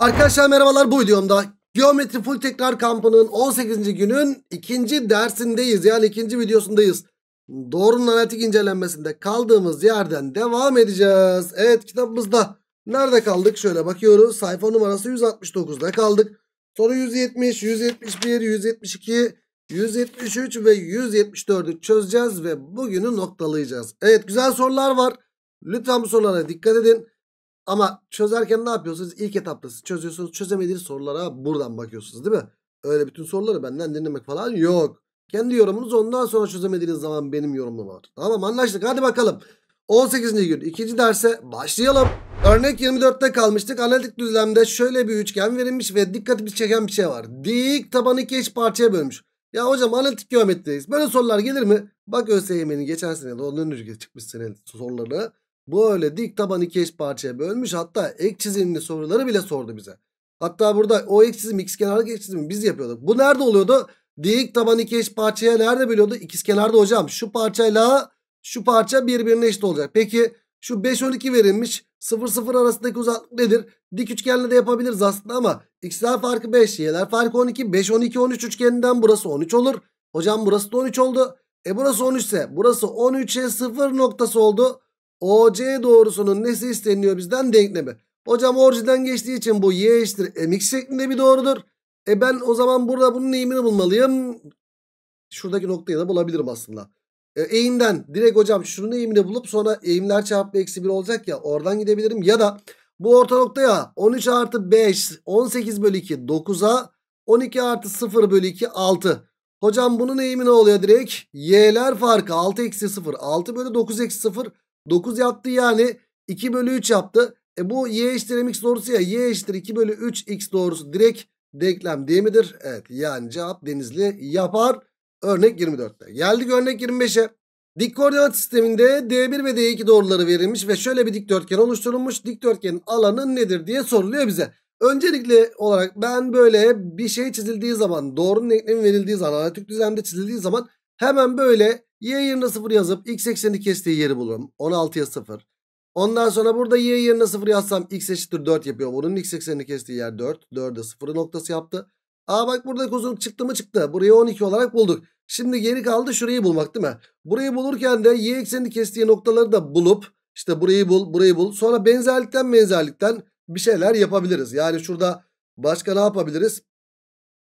Arkadaşlar merhabalar bu videomda Geometri Full Tekrar Kampı'nın 18. günün ikinci dersindeyiz. Yani ikinci videosundayız. Doğrunun analitik incelenmesinde kaldığımız yerden devam edeceğiz. Evet kitabımızda nerede kaldık? Şöyle bakıyoruz. Sayfa numarası 169'da kaldık. Soru 170, 171, 172, 173 ve 174'ü çözeceğiz ve bugünü noktalayacağız. Evet güzel sorular var. Lütfen bu sorulara dikkat edin. Ama çözerken ne yapıyorsunuz? İlk etapta siz çözüyorsunuz. Çözemediğiniz sorulara buradan bakıyorsunuz değil mi? Öyle bütün soruları benden dinlemek falan yok. Kendi yorumunuz ondan sonra çözemediğiniz zaman benim yorumum var. Tamam anlaştık hadi bakalım. 18. gün ikinci derse başlayalım. Örnek 24'te kalmıştık. Analitik düzlemde şöyle bir üçgen verilmiş ve dikkatimizi çeken bir şey var. Dik tabanı iki eş parçaya bölmüş. Ya hocam analitik geometrideyiz. Böyle sorular gelir mi? Bak ÖSYM'nin geçen sene de ondan önce çıkmış sene sorularını. Bu öyle dik tabanı iki eş parçaya bölmüş. Hatta ek çizimli soruları bile sordu bize. Hatta burada o ek çizim ikizkenarlık ek çizimi biz yapıyorduk. Bu nerede oluyordu? Dik taban iki eş parçaya nerede bölüyordu? İkizkenarda hocam. Şu parçayla şu parça birbirine eşit olacak. Peki şu 5 12 verilmiş. 0 0 arasındaki uzaklık nedir? Dik üçgenle de yapabiliriz aslında ama x'ler farkı 5, y'ler farkı 12. 5 12 13 üçgeninden burası 13 olur. Hocam burası da 13 oldu. E burası 13 ise burası 13'e 0 noktası oldu. OC doğrusunun nesi isteniyor bizden denklemi. Hocam orijinden geçtiği için bu y eşittir mx şeklinde bir doğrudur. E ben o zaman burada bunun eğimini bulmalıyım. Şuradaki noktayı da bulabilirim aslında. E, eğimden direkt hocam şunun eğimini bulup sonra eğimler çarpı eksi 1 olacak ya oradan gidebilirim. Ya da bu orta noktaya 13 artı 5 18 bölü 2 9'a 12 artı 0 bölü 2 6. Hocam bunun eğimi ne oluyor direkt? Y'ler farkı 6 eksi 0 6 bölü 9 eksi 0 9 yaptı yani 2 bölü 3 yaptı. E bu y eşittir mx doğrusu ya y eşittir 2 bölü 3 x doğrusu direkt denklem değil midir? Evet yani cevap denizli yapar. Örnek 24'te. Geldik örnek 25'e. Dik koordinat sisteminde D1 ve D2 doğruları verilmiş ve şöyle bir dikdörtgen oluşturulmuş. Dikdörtgenin alanı nedir diye soruluyor bize. Öncelikle olarak ben böyle bir şey çizildiği zaman doğrunun denklemi verildiği zaman analitik düzlemde çizildiği zaman Hemen böyle y yerine 0 yazıp x eksenini kestiği yeri bulurum. 16'ya 0. Ondan sonra burada y yerine 0 yazsam x eşittir 4 yapıyor. Bunun x eksenini kestiği yer 4. 4'e 0 noktası yaptı. Aa bak buradaki uzunluk çıktı mı çıktı. Burayı 12 olarak bulduk. Şimdi geri kaldı şurayı bulmak değil mi? Burayı bulurken de y eksenini kestiği noktaları da bulup işte burayı bul, burayı bul. Sonra benzerlikten benzerlikten bir şeyler yapabiliriz. Yani şurada başka ne yapabiliriz?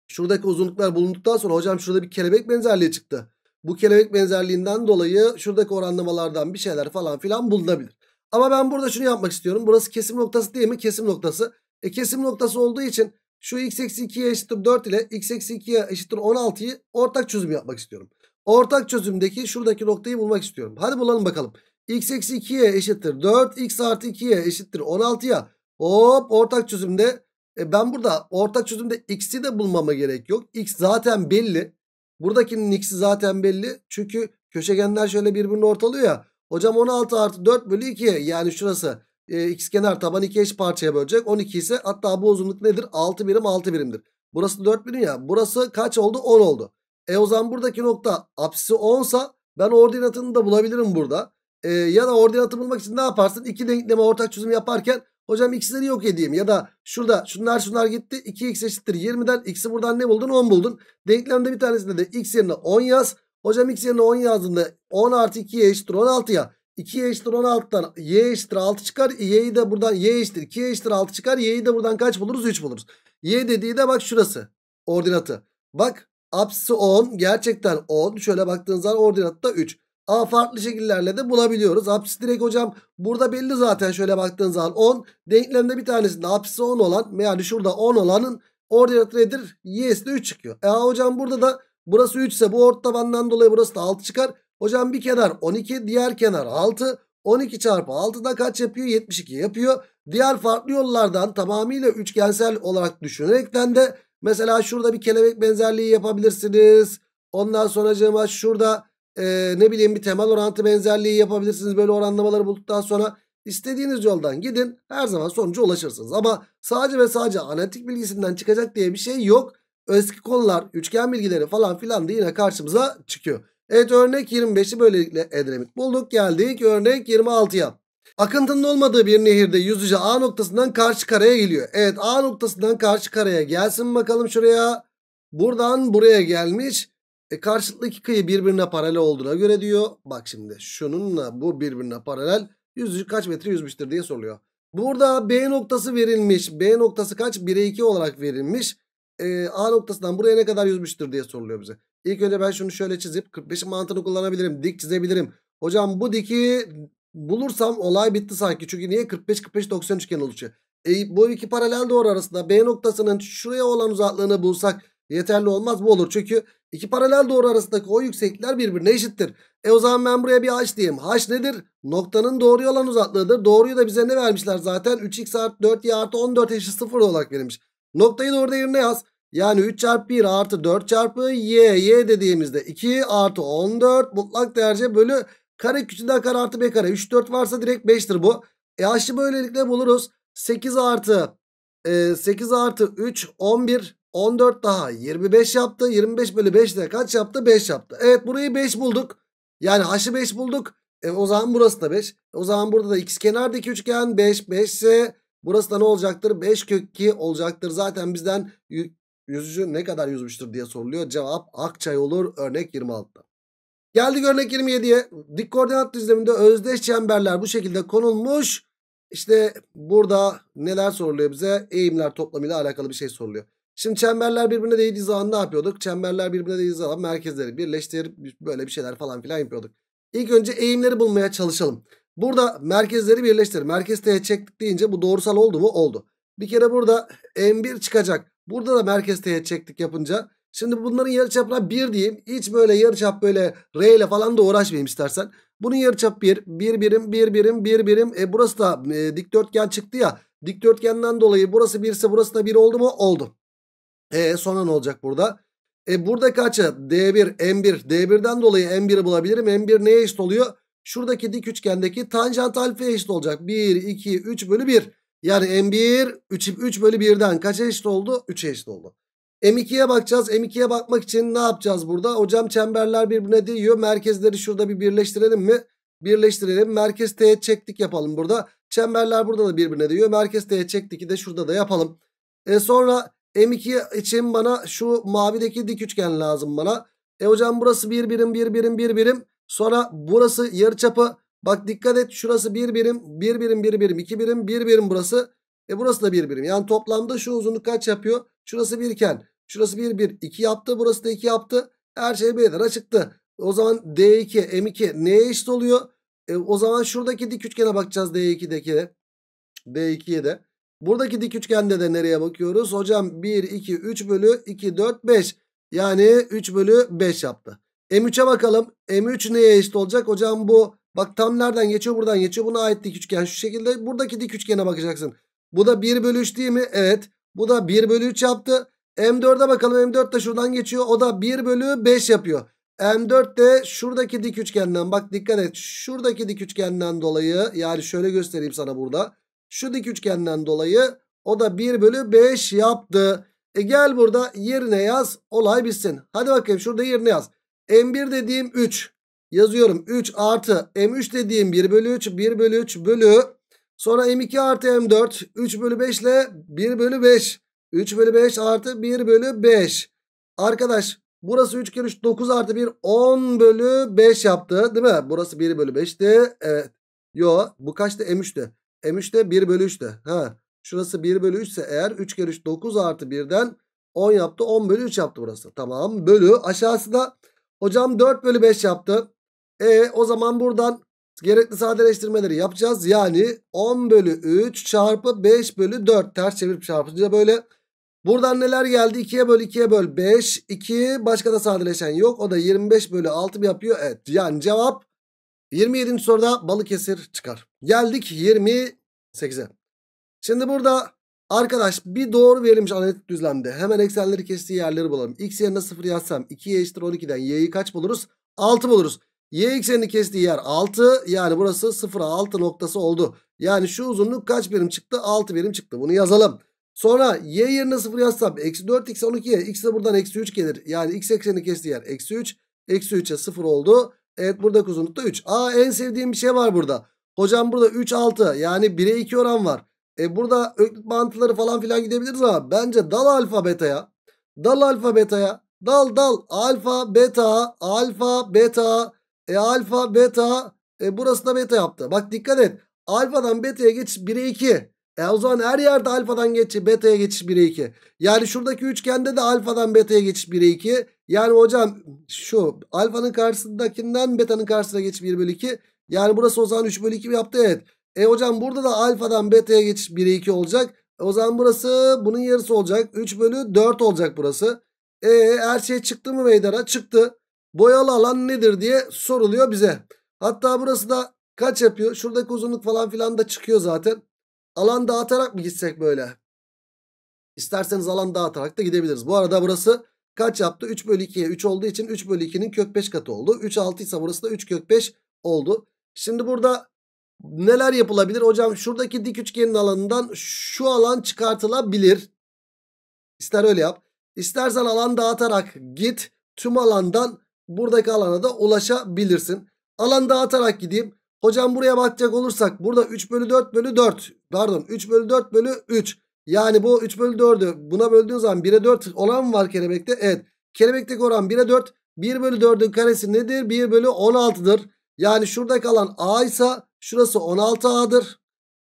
Şuradaki uzunluklar bulunduktan sonra hocam şurada bir kelebek benzerliği çıktı bu kelebek benzerliğinden dolayı şuradaki oranlamalardan bir şeyler falan filan bulunabilir. Ama ben burada şunu yapmak istiyorum. Burası kesim noktası değil mi? Kesim noktası. E kesim noktası olduğu için şu x eksi 2'ye eşittir 4 ile x eksi 2'ye eşittir 16'yı ortak çözüm yapmak istiyorum. Ortak çözümdeki şuradaki noktayı bulmak istiyorum. Hadi bulalım bakalım. x eksi 2'ye eşittir 4 x artı 2'ye eşittir 16'ya. Hop ortak çözümde e ben burada ortak çözümde x'i de bulmama gerek yok. x zaten belli. Buradaki x'i zaten belli. Çünkü köşegenler şöyle birbirini ortalıyor ya. Hocam 16 artı 4 bölü 2 yani şurası e, x kenar taban 2 eş parçaya bölecek. 12 ise hatta bu uzunluk nedir? 6 birim 6 birimdir. Burası 4 birim ya. Burası kaç oldu? 10 oldu. E o zaman buradaki nokta apsisi 10 sa ben ordinatını da bulabilirim burada. E, ya da ordinatı bulmak için ne yaparsın? İki denkleme ortak çözüm yaparken Hocam x'leri yok edeyim ya da şurada şunlar şunlar gitti. 2x eşittir 20'den x'i buradan ne buldun? 10 buldun. Denklemde bir tanesinde de x yerine 10 yaz. Hocam x yerine 10 yazdığında 10 artı 2'ye eşittir 16 ya. 2'ye eşittir 16'dan y eşittir 6 çıkar. y'yi de buradan y eşittir 2'ye eşittir 6 çıkar. y'yi de buradan kaç buluruz? 3 buluruz. y dediği de bak şurası ordinatı. Bak apsisi 10 gerçekten 10. Şöyle baktığınız zaman ordinatta 3. A farklı şekillerle de bulabiliyoruz. Apsis direkt hocam burada belli zaten şöyle baktığın zaman 10. Denklemde bir tanesinde apsisi 10 olan yani şurada 10 olanın ordinatı nedir? Y'si de 3 çıkıyor. E hocam burada da burası 3 ise bu ort tabandan dolayı burası da 6 çıkar. Hocam bir kenar 12 diğer kenar 6. 12 çarpı 6 da kaç yapıyor? 72 yapıyor. Diğer farklı yollardan tamamıyla üçgensel olarak düşünerekten de mesela şurada bir kelebek benzerliği yapabilirsiniz. Ondan sonracığıma şurada e, ne bileyim bir temel orantı benzerliği yapabilirsiniz. Böyle oranlamaları bulduktan sonra istediğiniz yoldan gidin her zaman sonuca ulaşırsınız. Ama sadece ve sadece analitik bilgisinden çıkacak diye bir şey yok. Eski konular üçgen bilgileri falan filan da yine karşımıza çıkıyor. Evet örnek 25'i böylelikle Edremit bulduk. Geldik örnek 26'ya. Akıntının olmadığı bir nehirde yüzücü A noktasından karşı karaya geliyor. Evet A noktasından karşı karaya gelsin bakalım şuraya. Buradan buraya gelmiş. E karşılıklı iki kıyı birbirine paralel olduğuna göre diyor. Bak şimdi şununla bu birbirine paralel. Yüzücü kaç metre yüzmüştür diye soruyor. Burada B noktası verilmiş. B noktası kaç? 1'e 2 olarak verilmiş. E, A noktasından buraya ne kadar yüzmüştür diye soruluyor bize. İlk önce ben şunu şöyle çizip 45'in mantığını kullanabilirim. Dik çizebilirim. Hocam bu diki bulursam olay bitti sanki. Çünkü niye 45 45 90 üçgen oluşuyor? E, bu iki paralel doğru arasında B noktasının şuraya olan uzaklığını bulsak Yeterli olmaz bu olur. Çünkü iki paralel doğru arasındaki o yükseklikler birbirine eşittir. E o zaman ben buraya bir h diyeyim. h nedir? Noktanın doğruya olan uzaklığıdır. Doğruyu da bize ne vermişler zaten? 3x artı 4y artı 14 eşit 0 olarak verilmiş. Noktayı doğru yerine yaz. Yani 3 çarpı 1 artı 4 çarpı y. y dediğimizde 2 artı 14 mutlak derece bölü kare küçüğünden kare artı b kare. 3 4 varsa direkt 5'tir bu. E h'ı böylelikle buluruz. 8 artı e, 8 artı 3 11 14 daha 25 yaptı. 25 bölü 5 de kaç yaptı? 5 yaptı. Evet burayı 5 bulduk. Yani haşı 5 bulduk. E, o zaman burası da 5. E, o zaman burada da x kenardaki üçgen 5 5 ise burası da ne olacaktır? 5 kök 2 olacaktır. Zaten bizden yüzücü ne kadar yüzmüştür diye soruluyor. Cevap Akçay olur örnek 26'da. Geldik örnek 27'ye. Dik koordinat düzleminde özdeş çemberler bu şekilde konulmuş. İşte burada neler soruluyor bize? Eğimler toplamıyla alakalı bir şey soruluyor. Şimdi çemberler birbirine değdiği zaman ne yapıyorduk? Çemberler birbirine değdiği zaman merkezleri birleştirip böyle bir şeyler falan filan yapıyorduk. İlk önce eğimleri bulmaya çalışalım. Burada merkezleri birleştir. Merkez T'ye çektik deyince bu doğrusal oldu mu? Oldu. Bir kere burada M1 çıkacak. Burada da merkez T'ye çektik yapınca. Şimdi bunların yarıçapına 1 diyeyim. Hiç böyle yarıçap böyle R ile falan da uğraşmayayım istersen. Bunun yarıçap 1. 1 birim 1 birim 1 birim. E burası da e, dikdörtgen çıktı ya. Dikdörtgenden dolayı burası 1 ise burası da 1 oldu mu? Oldu. E sonra ne olacak burada? E buradaki açı D1, M1. D1'den dolayı M1'i bulabilirim. M1 neye eşit oluyor? Şuradaki dik üçgendeki tanjant alfaya eşit olacak. 1, 2, 3 bölü 1. Yani M1 3, 3 bölü 1'den kaça eşit oldu? 3'e eşit oldu. M2'ye bakacağız. M2'ye bakmak için ne yapacağız burada? Hocam çemberler birbirine değiyor. Merkezleri şurada bir birleştirelim mi? Birleştirelim. Merkez T'ye çektik yapalım burada. Çemberler burada da birbirine değiyor. Merkez T'ye çektik de şurada da yapalım. E sonra M2 için bana şu mavideki dik üçgen lazım bana. E hocam burası bir birim bir birim bir birim. Sonra burası yarıçapı. Bak dikkat et şurası bir birim bir birim bir birim iki birim bir birim burası. E burası da bir birim. Yani toplamda şu uzunluk kaç yapıyor? Şurası birken şurası bir bir iki yaptı. Burası da iki yaptı. Her şey bir lira çıktı. O zaman D2 M2 neye eşit oluyor? E, o zaman şuradaki dik üçgene bakacağız D2'deki de. D2'ye de. Buradaki dik üçgende de nereye bakıyoruz? Hocam 1, 2, 3 bölü 2, 4, 5. Yani 3 bölü 5 yaptı. M3'e bakalım. M3 neye eşit olacak? Hocam bu bak tam nereden geçiyor? Buradan geçiyor. Buna ait dik üçgen şu şekilde. Buradaki dik üçgene bakacaksın. Bu da 1 bölü 3 değil mi? Evet. Bu da 1 bölü 3 yaptı. M4'e bakalım. M4 de şuradan geçiyor. O da 1 bölü 5 yapıyor. M4 de şuradaki dik üçgenden bak dikkat et. Şuradaki dik üçgenden dolayı yani şöyle göstereyim sana burada. Şu dik üçgenden dolayı o da 1 bölü 5 yaptı. E gel burada yerine yaz olay bitsin. Hadi bakayım şurada yerine yaz. M1 dediğim 3 yazıyorum 3 artı M3 dediğim 1 bölü 3 1 bölü 3 bölü. Sonra M2 artı M4 3 bölü 5 ile 1 bölü 5. 3 bölü 5 artı 1 bölü 5. Arkadaş burası 3 kere 3 9 artı 1 10 bölü 5 yaptı değil mi? Burası 1 bölü 5'ti. Evet. Yo bu kaçtı M3'tü. M3 de 1 bölü 3 de. Ha. Şurası 1 bölü 3 ise eğer 3 kere 3 9 artı 1'den 10 yaptı. 10 bölü 3 yaptı burası. Tamam. Bölü aşağısı da hocam 4 bölü 5 yaptı. E o zaman buradan gerekli sadeleştirmeleri yapacağız. Yani 10 bölü 3 çarpı 5 bölü 4 ters çevirip çarpınca böyle. Buradan neler geldi? 2'ye böl 2'ye böl 5. 2 başka da sadeleşen yok. O da 25 bölü 6 yapıyor. Evet yani cevap 27. soruda Balıkesir çıkar. Geldik 28'e. Şimdi burada arkadaş bir doğru verilmiş analitik düzlemde. Hemen eksenleri kestiği yerleri bulalım. X yerine 0 yazsam 2y eşittir 12'den y'yi kaç buluruz? 6 buluruz. Y eksenini kestiği yer 6. Yani burası 0'a 6 noktası oldu. Yani şu uzunluk kaç birim çıktı? 6 birim çıktı. Bunu yazalım. Sonra y yerine 0 yazsam eksi 4 x 12 y. X de buradan eksi 3 gelir. Yani x eksenini kestiği yer eksi 3. Eksi 3'e 0 oldu. Evet buradaki da 3. Aa en sevdiğim bir şey var burada. Hocam burada 3 6 yani 1'e 2 oran var. E burada öklit mantıları falan filan gidebiliriz ama bence dal alfa beta'ya. Dal alfa beta'ya. Dal dal alfa beta alfa beta e alfa beta e burası da beta yaptı. Bak dikkat et. Alfadan beta'ya geç 1'e 2. E o zaman her yerde alfadan geçiş beta'ya geçiş 1'e 2. Yani şuradaki üçgende de alfadan beta'ya geçiş 1'e 2. Yani hocam şu alfanın karşısındakinden betanın karşısına geçiş 1 bölü 2. Yani burası o zaman 3 bölü 2 yaptı evet. E hocam burada da alfadan beta'ya geçiş 1'e 2 olacak. E, o zaman burası bunun yarısı olacak. 3 bölü 4 olacak burası. E her şey çıktı mı meydana? Çıktı. Boyalı alan nedir diye soruluyor bize. Hatta burası da kaç yapıyor? Şuradaki uzunluk falan filan da çıkıyor zaten. Alan dağıtarak mı gitsek böyle? İsterseniz alan dağıtarak da gidebiliriz. Bu arada burası kaç yaptı? 3 bölü 2'ye 3 olduğu için 3 bölü 2'nin kök 5 katı oldu. 3 6 ise burası da 3 kök 5 oldu. Şimdi burada neler yapılabilir? Hocam şuradaki dik üçgenin alanından şu alan çıkartılabilir. İster öyle yap. İstersen alan dağıtarak git. Tüm alandan buradaki alana da ulaşabilirsin. Alan dağıtarak gideyim. Hocam buraya bakacak olursak burada 3 bölü 4 bölü 4 pardon 3 bölü 4 bölü 3 yani bu 3 bölü 4'ü buna böldüğün zaman 1'e 4 olan mı var kelebekte? Evet. Kelebekteki oran 1'e 4. 1 bölü 4'ün karesi nedir? 1 bölü 16'dır. Yani şurada kalan A ise şurası 16A'dır.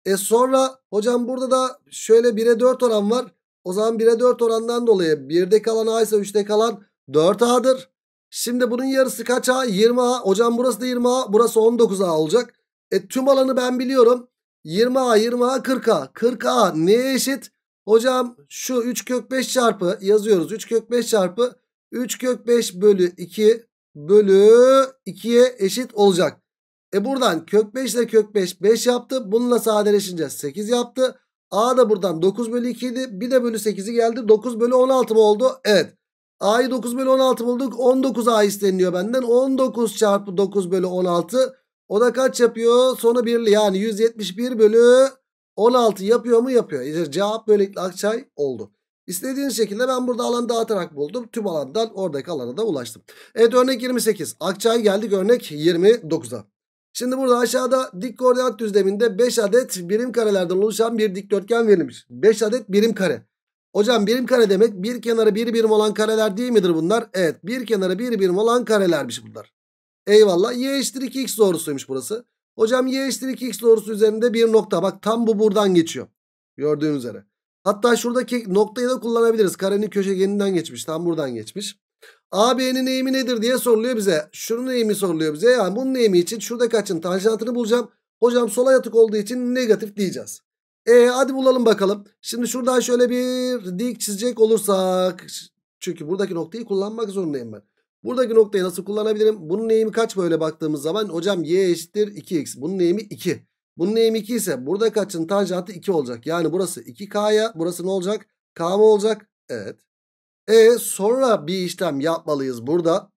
E sonra hocam burada da şöyle 1'e 4 oran var. O zaman 1'e 4 orandan dolayı 1'de kalan A ise 3'te kalan 4A'dır. Şimdi bunun yarısı kaç A? 20A. Hocam burası da 20A. Burası 19A olacak. E tüm alanı ben biliyorum. 20A, 20A, 40A. 40A neye eşit? Hocam şu 3 kök 5 çarpı yazıyoruz. 3 kök 5 çarpı 3 kök 5 bölü 2 bölü 2'ye eşit olacak. E buradan kök 5 ile kök 5 5 yaptı. Bununla sadeleşince 8 yaptı. A da buradan 9 bölü 2 idi. Bir de bölü 8'i geldi. 9 bölü 16 mı oldu? Evet. A'yı 9 bölü 16 bulduk. 19 A isteniliyor benden. 19 çarpı 9 bölü 16. O da kaç yapıyor? Sonu birli yani 171 bölü 16 yapıyor mu? Yapıyor. İşte cevap böylelikle Akçay oldu. İstediğiniz şekilde ben burada alan dağıtarak buldum. Tüm alandan oradaki alana da ulaştım. Evet örnek 28. Akçay geldik örnek 29'a. Şimdi burada aşağıda dik koordinat düzleminde 5 adet birim karelerden oluşan bir dikdörtgen verilmiş. 5 adet birim kare. Hocam birim kare demek bir kenarı bir birim olan kareler değil midir bunlar? Evet bir kenarı bir birim olan karelermiş bunlar. Eyvallah y eşittir 2x doğrusuymuş burası. Hocam y eşittir 2x doğrusu üzerinde bir nokta. Bak tam bu buradan geçiyor. Gördüğün üzere. Hatta şuradaki noktayı da kullanabiliriz. Karenin köşegeninden geçmiş. Tam buradan geçmiş. AB'nin eğimi nedir diye soruluyor bize. Şunun eğimi soruluyor bize. Yani bunun eğimi için Şurada kaçın? tanjantını bulacağım. Hocam sola yatık olduğu için negatif diyeceğiz. E hadi bulalım bakalım. Şimdi şuradan şöyle bir dik çizecek olursak. Çünkü buradaki noktayı kullanmak zorundayım ben. Buradaki noktayı nasıl kullanabilirim? Bunun eğimi kaç böyle baktığımız zaman? Hocam y eşittir 2x. Bunun eğimi 2. Bunun eğimi 2 ise burada kaçın tanjantı 2 olacak. Yani burası 2k'ya burası ne olacak? K mı olacak? Evet. E sonra bir işlem yapmalıyız burada.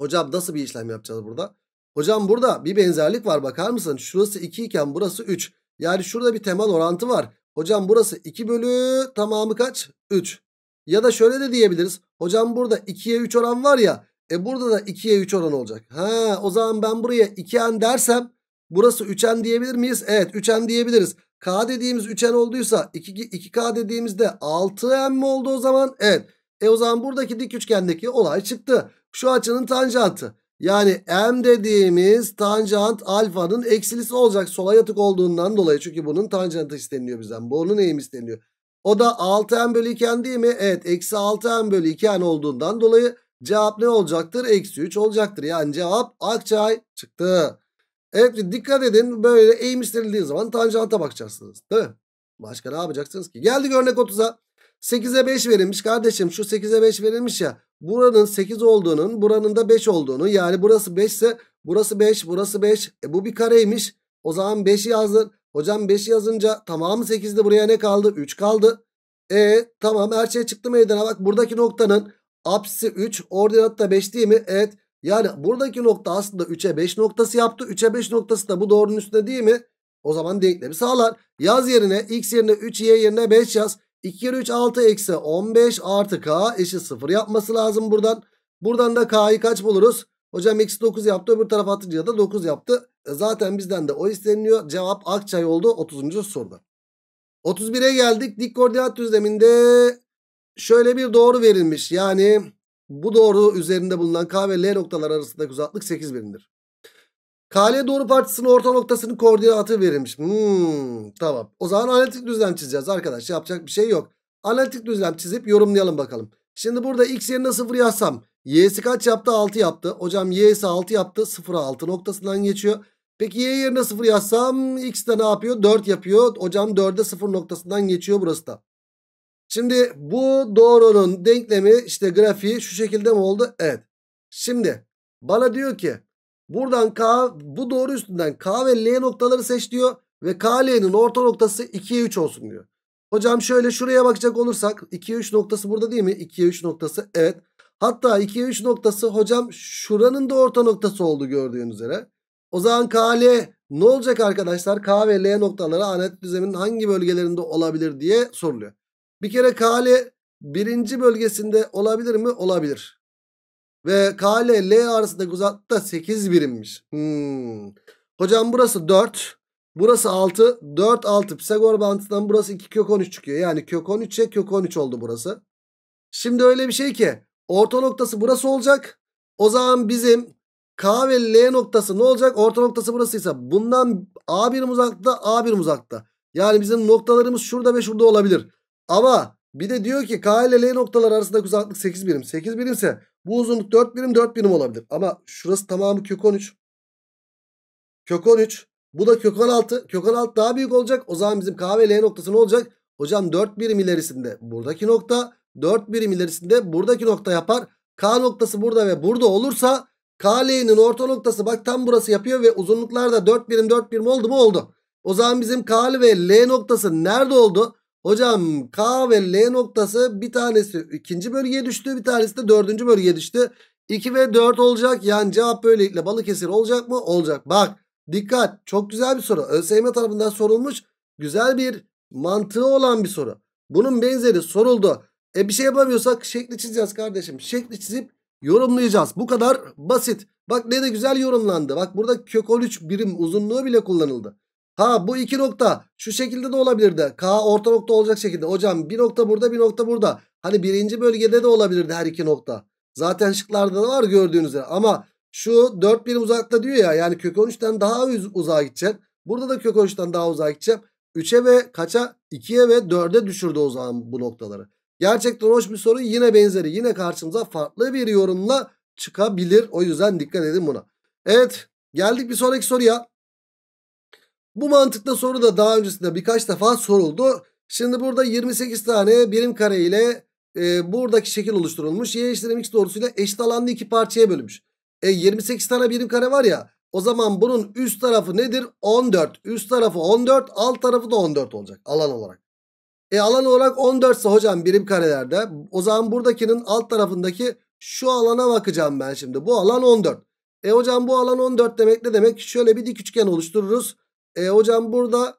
Hocam nasıl bir işlem yapacağız burada? Hocam burada bir benzerlik var bakar mısın? Şurası 2 iken burası 3. Yani şurada bir temel orantı var. Hocam burası 2 bölü tamamı kaç? 3. Ya da şöyle de diyebiliriz. Hocam burada 2'ye 3 oran var ya. E burada da 2'ye 3 oran olacak. Ha o zaman ben buraya 2n dersem burası 3n diyebilir miyiz? Evet 3n diyebiliriz. K dediğimiz 3n olduysa 2, 2k dediğimizde 6n mi oldu o zaman? Evet. E o zaman buradaki dik üçgendeki olay çıktı. Şu açının tanjantı. Yani m dediğimiz tanjant alfanın eksilisi olacak. Sola yatık olduğundan dolayı. Çünkü bunun tanjantı isteniyor bizden. Bunun eğimi isteniyor. O da 6m bölü 2n değil mi? Evet. Eksi 6m bölü 2n olduğundan dolayı cevap ne olacaktır? Eksi 3 olacaktır. Yani cevap Akçay çıktı. Evet dikkat edin. Böyle eğim istenildiği zaman tanjanta bakacaksınız. Değil mi? Başka ne yapacaksınız ki? Geldik örnek 30'a. 8'e 5 verilmiş. Kardeşim şu 8'e 5 verilmiş ya. Buranın 8 olduğunun buranın da 5 olduğunu yani burası 5 ise burası 5 burası 5. E bu bir kareymiş. O zaman 5'i yazdın. Hocam 5 yazınca tamamı 8'di buraya ne kaldı? 3 kaldı. E tamam her şey çıktı meydana bak buradaki noktanın apsisi 3 ordinat da 5 değil mi? Evet yani buradaki nokta aslında 3'e 5 noktası yaptı. 3'e 5 noktası da bu doğrunun üstünde değil mi? O zaman denklemi sağlar. Yaz yerine x yerine 3 y yerine 5 yaz. 2 kere 3 6 eksi 15 artı k eşit 0 yapması lazım buradan. Buradan da k'yı kaç buluruz? Hocam eksi 9 yaptı öbür tarafa atınca da 9 yaptı. E, zaten bizden de o isteniliyor. Cevap Akçay oldu 30. soruda. 31'e geldik. Dik koordinat düzleminde şöyle bir doğru verilmiş. Yani bu doğru üzerinde bulunan K ve L noktalar arasındaki uzaklık 8 birimdir. KL doğru parçasının orta noktasının koordinatı verilmiş. Hmm, tamam. O zaman analitik düzlem çizeceğiz arkadaş. Yapacak bir şey yok. Analitik düzlem çizip yorumlayalım bakalım. Şimdi burada x yerine 0 yazsam. Y'si kaç yaptı? 6 yaptı. Hocam y'si 6 yaptı. 0'a 6 noktasından geçiyor. Peki y yerine 0 yazsam x de ne yapıyor? 4 yapıyor. Hocam 4'e 0 noktasından geçiyor burası da. Şimdi bu doğrunun denklemi işte grafiği şu şekilde mi oldu? Evet. Şimdi bana diyor ki Buradan K bu doğru üstünden K ve L noktaları seç diyor. Ve L'nin orta noktası 2'ye 3 olsun diyor. Hocam şöyle şuraya bakacak olursak 2'ye 3 noktası burada değil mi? 2'ye 3 noktası evet. Hatta 2'ye 3 noktası hocam şuranın da orta noktası oldu gördüğünüz üzere. O zaman K L ne olacak arkadaşlar? K ve L noktaları anet düzleminin hangi bölgelerinde olabilir diye soruluyor. Bir kere K L birinci bölgesinde olabilir mi? Olabilir. Ve K ile L arasındaki uzaklık da 8 birimmiş. Hmm. Hocam burası 4. Burası 6. 4 6 Pisagor bantından burası 2 kök 13 çıkıyor. Yani kök 13'e kök 13 oldu burası. Şimdi öyle bir şey ki orta noktası burası olacak. O zaman bizim K ve L noktası ne olacak? Orta noktası burasıysa bundan A birim uzakta A birim uzakta. Yani bizim noktalarımız şurada ve şurada olabilir. Ama bir de diyor ki K ile L noktaları arasındaki uzaklık 8 birim. 8 birimse bu uzunluk 4 birim 4 birim olabilir. Ama şurası tamamı kök 13. Kök 13. Bu da kök 16. Kök 16 daha büyük olacak. O zaman bizim K ve L noktası ne olacak? Hocam 4 birim ilerisinde buradaki nokta. 4 birim ilerisinde buradaki nokta yapar. K noktası burada ve burada olursa KL'nin orta noktası bak tam burası yapıyor ve uzunluklar da 4 birim 4 birim oldu mu oldu. O zaman bizim KL ve L noktası nerede oldu? Hocam K ve L noktası bir tanesi ikinci bölgeye düştü bir tanesi de dördüncü bölgeye düştü. 2 ve 4 olacak yani cevap böylelikle Balıkesir olacak mı? Olacak. Bak dikkat çok güzel bir soru. ÖSYM tarafından sorulmuş güzel bir mantığı olan bir soru. Bunun benzeri soruldu. E bir şey yapamıyorsak şekli çizeceğiz kardeşim. Şekli çizip yorumlayacağız. Bu kadar basit. Bak ne de güzel yorumlandı. Bak burada kök 13 birim uzunluğu bile kullanıldı. Ha bu iki nokta şu şekilde de olabilirdi. K orta nokta olacak şekilde. Hocam bir nokta burada bir nokta burada. Hani birinci bölgede de olabilirdi her iki nokta. Zaten şıklarda da var gördüğünüzde Ama şu 4 birim uzakta diyor ya yani kök 13'ten daha uz uzağa gideceğim. Burada da kök 13'ten daha uzağa gideceğim. 3'e ve kaça? 2'ye ve 4'e düşürdü o zaman bu noktaları. Gerçekten hoş bir soru. Yine benzeri. Yine karşımıza farklı bir yorumla çıkabilir. O yüzden dikkat edin buna. Evet. Geldik bir sonraki soruya. Bu mantıkla soru da daha öncesinde birkaç defa soruldu. Şimdi burada 28 tane birim kare ile e, buradaki şekil oluşturulmuş. Y eşittir mx doğrusuyla eşit alanlı iki parçaya bölünmüş. E 28 tane birim kare var ya o zaman bunun üst tarafı nedir? 14. Üst tarafı 14 alt tarafı da 14 olacak alan olarak. E alan olarak 14 ise hocam birim karelerde o zaman buradakinin alt tarafındaki şu alana bakacağım ben şimdi. Bu alan 14. E hocam bu alan 14 demek ne demek? Şöyle bir dik üçgen oluştururuz. E hocam burada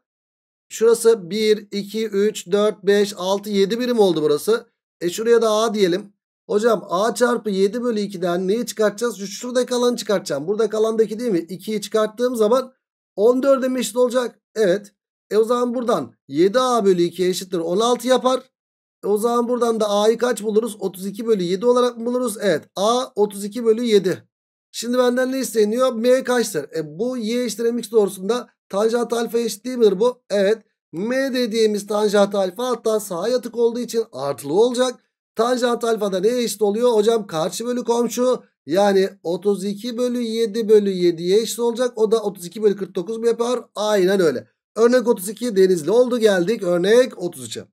şurası 1, 2, 3, 4, 5, 6, 7 birim oldu burası. E şuraya da A diyelim. Hocam A çarpı 7 bölü 2'den neyi çıkartacağız? Şuradaki kalanı çıkartacağım. Burada kalandaki değil mi? 2'yi çıkarttığım zaman 14'e mi eşit olacak? Evet. E o zaman buradan 7A bölü 2 eşittir 16 yapar. E o zaman buradan da A'yı kaç buluruz? 32 bölü 7 olarak buluruz? Evet. A 32 bölü 7. Şimdi benden ne isteniyor? M kaçtır? E bu Y eşittir MX doğrusunda Tanjant alfa eşit değil midir bu? Evet. M dediğimiz tanjant alfa alttan sağa yatık olduğu için artılı olacak. Tanjant alfa da neye eşit oluyor? Hocam karşı bölü komşu yani 32 bölü 7 bölü 7'ye eşit olacak. O da 32 bölü 49 mu yapar? Aynen öyle. Örnek 32 denizli oldu geldik. Örnek 33'e.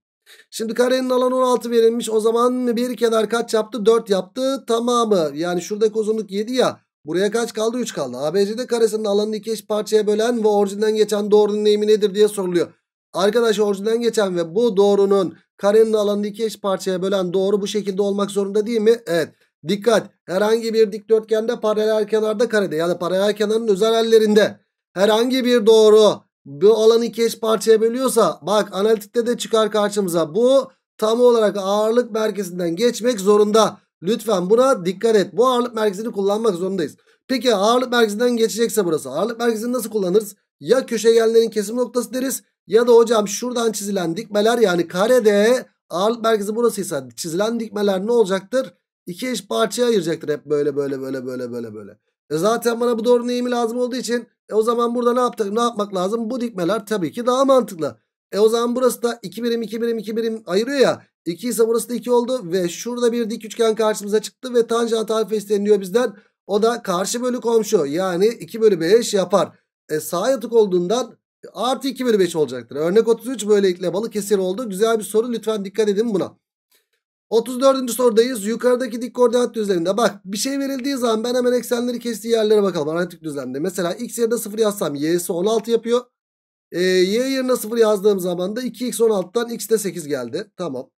Şimdi karenin alanı 16 verilmiş. O zaman bir kenar kaç yaptı? 4 yaptı. Tamamı yani şuradaki uzunluk 7 ya. Buraya kaç kaldı? 3 kaldı. ABCD karesinin alanını iki eş parçaya bölen ve orijinden geçen doğrunun eğimi nedir diye soruluyor. Arkadaş orijinden geçen ve bu doğrunun karenin alanını iki eş parçaya bölen doğru bu şekilde olmak zorunda değil mi? Evet. Dikkat herhangi bir dikdörtgende paralel kenarda karede yani paralel kenarın özel hallerinde herhangi bir doğru bu alanı iki eş parçaya bölüyorsa bak analitikte de çıkar karşımıza bu tam olarak ağırlık merkezinden geçmek zorunda. Lütfen buna dikkat et. Bu ağırlık merkezini kullanmak zorundayız. Peki ağırlık merkezinden geçecekse burası. Ağırlık merkezini nasıl kullanırız? Ya köşegenlerin kesim noktası deriz ya da hocam şuradan çizilen dikmeler yani karede ağırlık merkezi burasıysa çizilen dikmeler ne olacaktır? İki eş parçaya ayıracaktır hep böyle böyle böyle böyle böyle böyle. E zaten bana bu doğru neyimi lazım olduğu için e o zaman burada ne yaptık ne yapmak lazım? Bu dikmeler tabii ki daha mantıklı. E o zaman burası da 2 birim 2 birim 2 birim ayırıyor ya. 2 ise burası da 2 oldu ve şurada bir dik üçgen karşımıza çıktı ve tanjant alfa isteniliyor bizden. O da karşı bölü komşu yani 2 bölü 5 yapar. E, sağ yatık olduğundan artı 2 bölü 5 olacaktır. Örnek 33 böylelikle balık kesir oldu. Güzel bir soru lütfen dikkat edin buna. 34. sorudayız. Yukarıdaki dik koordinat düzleminde. Bak bir şey verildiği zaman ben hemen eksenleri kestiği yerlere bakalım. Analitik düzlemde. Mesela x yerine 0 yazsam y'si 16 yapıyor. E, y yerine 0 yazdığım zaman da 2x 16'dan x de 8 geldi. Tamam.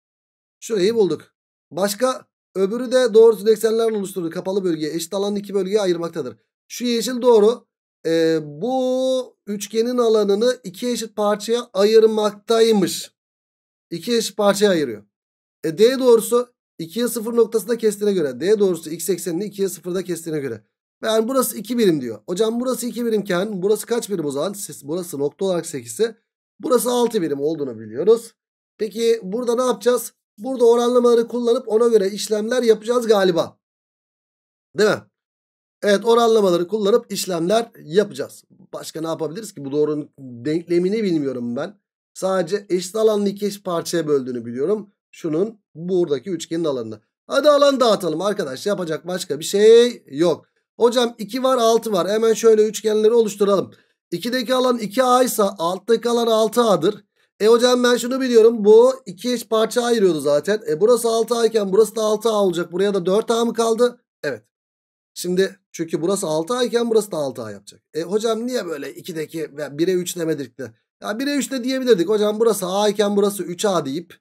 Şurayı bulduk. Başka öbürü de doğrusu eksenlerle oluşturduğu kapalı bölgeye eşit alanın iki bölgeye ayırmaktadır. Şu yeşil doğru e, bu üçgenin alanını iki eşit parçaya ayırmaktaymış. İki eşit parçaya ayırıyor. E, D doğrusu 2'ye 0 noktasında kestiğine göre. D doğrusu x eksenini 2'ye 0'da kestiğine göre. Yani burası 2 birim diyor. Hocam burası 2 birimken burası kaç birim o zaman? Burası nokta olarak 8'i. Burası 6 birim olduğunu biliyoruz. Peki burada ne yapacağız? Burada oranlamaları kullanıp ona göre işlemler yapacağız galiba. Değil mi? Evet oranlamaları kullanıp işlemler yapacağız. Başka ne yapabiliriz ki? Bu doğrunun denklemini bilmiyorum ben. Sadece eşit alanlı iki eş parçaya böldüğünü biliyorum. Şunun buradaki üçgenin alanını. Hadi alan dağıtalım arkadaş. Yapacak başka bir şey yok. Hocam 2 var 6 var. Hemen şöyle üçgenleri oluşturalım. 2'deki alan 2A ise alttaki alan 6A'dır. E hocam ben şunu biliyorum. Bu iki eş parça ayırıyordu zaten. E burası 6A iken burası da 6A olacak. Buraya da 4A mı kaldı? Evet. Şimdi çünkü burası 6A iken burası da 6A yapacak. E hocam niye böyle 2'deki ve 1'e 3 demedik de? Ya 1'e 3 de diyebilirdik. Hocam burası A iken burası 3A deyip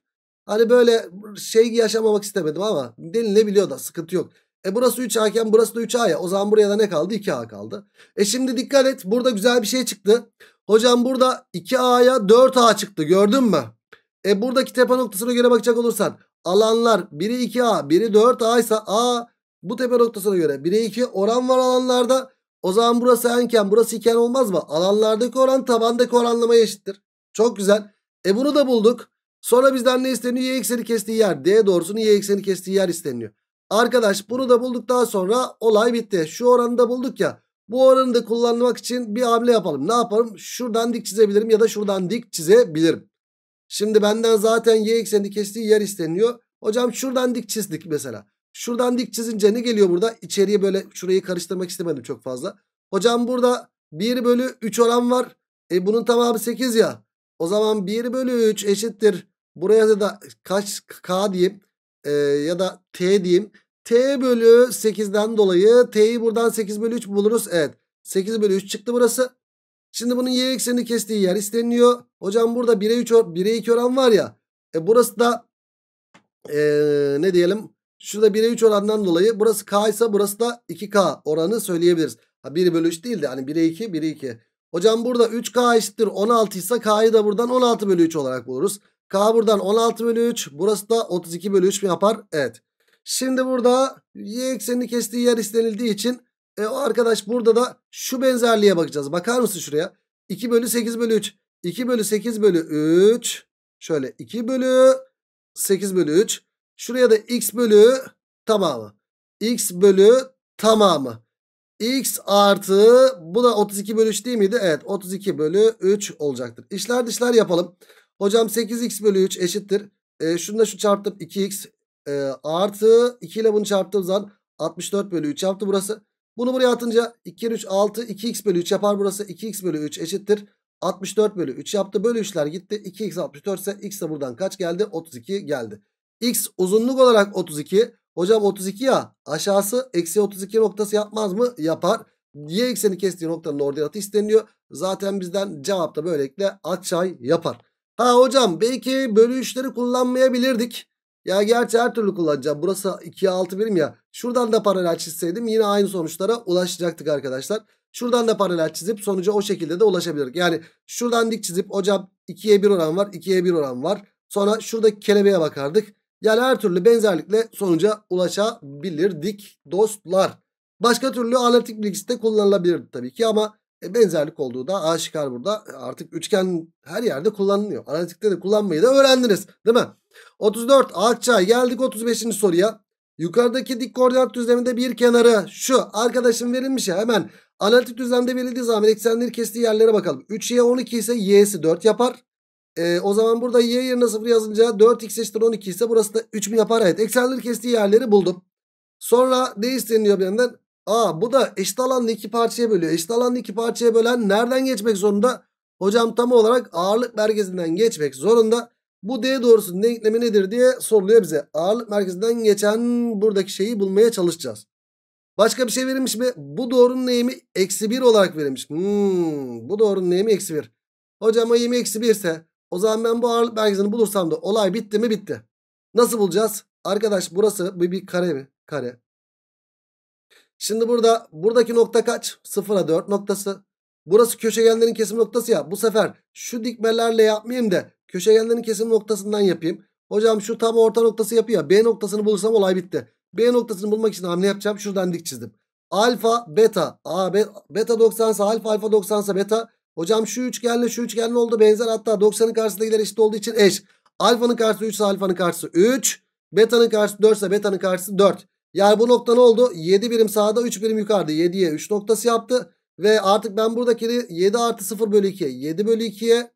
hani böyle şey yaşamamak istemedim ama denilebiliyor da sıkıntı yok. E burası 3A iken burası da 3A ya. O zaman buraya da ne kaldı? 2A kaldı. E şimdi dikkat et. Burada güzel bir şey çıktı. Hocam burada 2A'ya 4A çıktı gördün mü? E buradaki tepe noktasına göre bakacak olursan alanlar biri 2A biri 4A ise A bu tepe noktasına göre 1'e 2 oran var alanlarda. O zaman burası enken burası iken olmaz mı? Alanlardaki oran tabandaki oranlamaya eşittir. Çok güzel. E bunu da bulduk. Sonra bizden ne isteniyor? Y ekseni kestiği yer. D doğrusunun Y ekseni kestiği yer isteniyor. Arkadaş bunu da bulduktan sonra olay bitti. Şu oranı da bulduk ya. Bu oranı da kullanmak için bir hamle yapalım. Ne yaparım? Şuradan dik çizebilirim ya da şuradan dik çizebilirim. Şimdi benden zaten y ekseni kestiği yer isteniyor. Hocam şuradan dik çizdik mesela. Şuradan dik çizince ne geliyor burada? İçeriye böyle şurayı karıştırmak istemedim çok fazla. Hocam burada 1 bölü 3 oran var. E bunun tamamı 8 ya. O zaman 1 bölü 3 eşittir. Buraya da kaç k diyeyim e, ya da t diyeyim. T bölü 8'den dolayı T'yi buradan 8 bölü 3 buluruz. Evet 8 bölü 3 çıktı burası. Şimdi bunun y eksenini kestiği yer isteniliyor. Hocam burada 1'e 3 1'e 2 oran var ya. E burası da e, ne diyelim? Şurada 1'e 3 orandan dolayı burası k ise burası da 2k oranı söyleyebiliriz. Ha 1 bölü 3 değil de hani 1'e 2 1'e 2. Hocam burada 3k eşittir 16 ise k'yı da buradan 16 bölü 3 olarak buluruz. K buradan 16 bölü 3 burası da 32 bölü 3 mi yapar? Evet. Şimdi burada y eksenini kestiği yer istenildiği için e, arkadaş burada da şu benzerliğe bakacağız. Bakar mısın şuraya? 2 bölü 8 bölü 3. 2 bölü 8 bölü 3. Şöyle 2 bölü 8 bölü 3. Şuraya da x bölü tamamı. x bölü tamamı. x artı bu da 32 bölü 3 değil miydi? Evet 32 bölü 3 olacaktır. İşler dışlar yapalım. Hocam 8x bölü 3 eşittir. E, şunu da şu çarptım 2x e, artı 2 ile bunu çarptığım zaman 64 bölü 3 yaptı burası. Bunu buraya atınca 2 3 6 2x bölü 3 yapar burası. 2x bölü 3 eşittir. 64 bölü 3 yaptı. Bölü 3'ler gitti. 2x 64 ise x de buradan kaç geldi? 32 geldi. x uzunluk olarak 32. Hocam 32 ya aşağısı eksi 32 noktası yapmaz mı? Yapar. Niye ekseni kestiği noktanın ordinatı isteniyor. Zaten bizden cevapta böylelikle açay yapar. Ha hocam belki bölü 3'leri kullanmayabilirdik. Ya gerçi her türlü kullanacağım. Burası 2'ye 6 birim ya. Şuradan da paralel çizseydim yine aynı sonuçlara ulaşacaktık arkadaşlar. Şuradan da paralel çizip sonuca o şekilde de ulaşabilirdik. Yani şuradan dik çizip hocam 2'ye 1 oran var 2'ye 1 oran var. Sonra şuradaki kelebeğe bakardık. Yani her türlü benzerlikle sonuca ulaşabilirdik dostlar. Başka türlü analitik bilgisi de kullanılabilirdi tabii ki ama e, benzerlik olduğu da aşikar burada. Artık üçgen her yerde kullanılıyor. Analitikte de kullanmayı da öğrendiniz değil mi? 34 Akçay geldik 35. soruya. Yukarıdaki dik koordinat düzleminde bir kenarı şu arkadaşım verilmiş ya hemen analitik düzlemde verildiği zaman eksenleri kestiği yerlere bakalım. 3y 12 ise y'si 4 yapar. E, o zaman burada y yerine 0 yazınca 4x eşittir 12 ise burası da 3 mi yapar? Evet eksenleri kestiği yerleri buldum. Sonra ne isteniyor benden? Aa bu da eşit alanlı iki parçaya bölüyor. Eşit alanlı iki parçaya bölen nereden geçmek zorunda? Hocam tam olarak ağırlık merkezinden geçmek zorunda. Bu D doğrusunun denklemi nedir diye soruluyor bize. Ağırlık merkezinden geçen buradaki şeyi bulmaya çalışacağız. Başka bir şey verilmiş mi? Bu doğrunun eğimi eksi 1 olarak verilmiş. Hmm, bu doğrunun eğimi eksi 1. Hocam eğimi eksi 1 ise o zaman ben bu ağırlık merkezini bulursam da olay bitti mi bitti. Nasıl bulacağız? Arkadaş burası bir, bir kare mi? Kare. Şimdi burada buradaki nokta kaç? 0'a 4 noktası. Burası köşegenlerin kesim noktası ya. Bu sefer şu dikmelerle yapmayayım da köşegenlerin kesim noktasından yapayım. Hocam şu tam orta noktası yapıyor. B noktasını bulursam olay bitti. B noktasını bulmak için hamle yapacağım. Şuradan dik çizdim. Alfa, beta. A, be, beta 90 ise alfa, alfa 90 ise beta. Hocam şu üçgenle şu üçgenle oldu benzer. Hatta 90'ın karşısındakiler eşit olduğu için eş. Alfanın karşısı 3 ise alfanın karşısı 3. Beta'nın karşısı 4 ise beta'nın karşısı 4. Yani bu nokta ne oldu? 7 birim sağda 3 birim yukarıda 7'ye 3 noktası yaptı. Ve artık ben buradakini 7 artı 0 bölü 2, 7 bölü 2'ye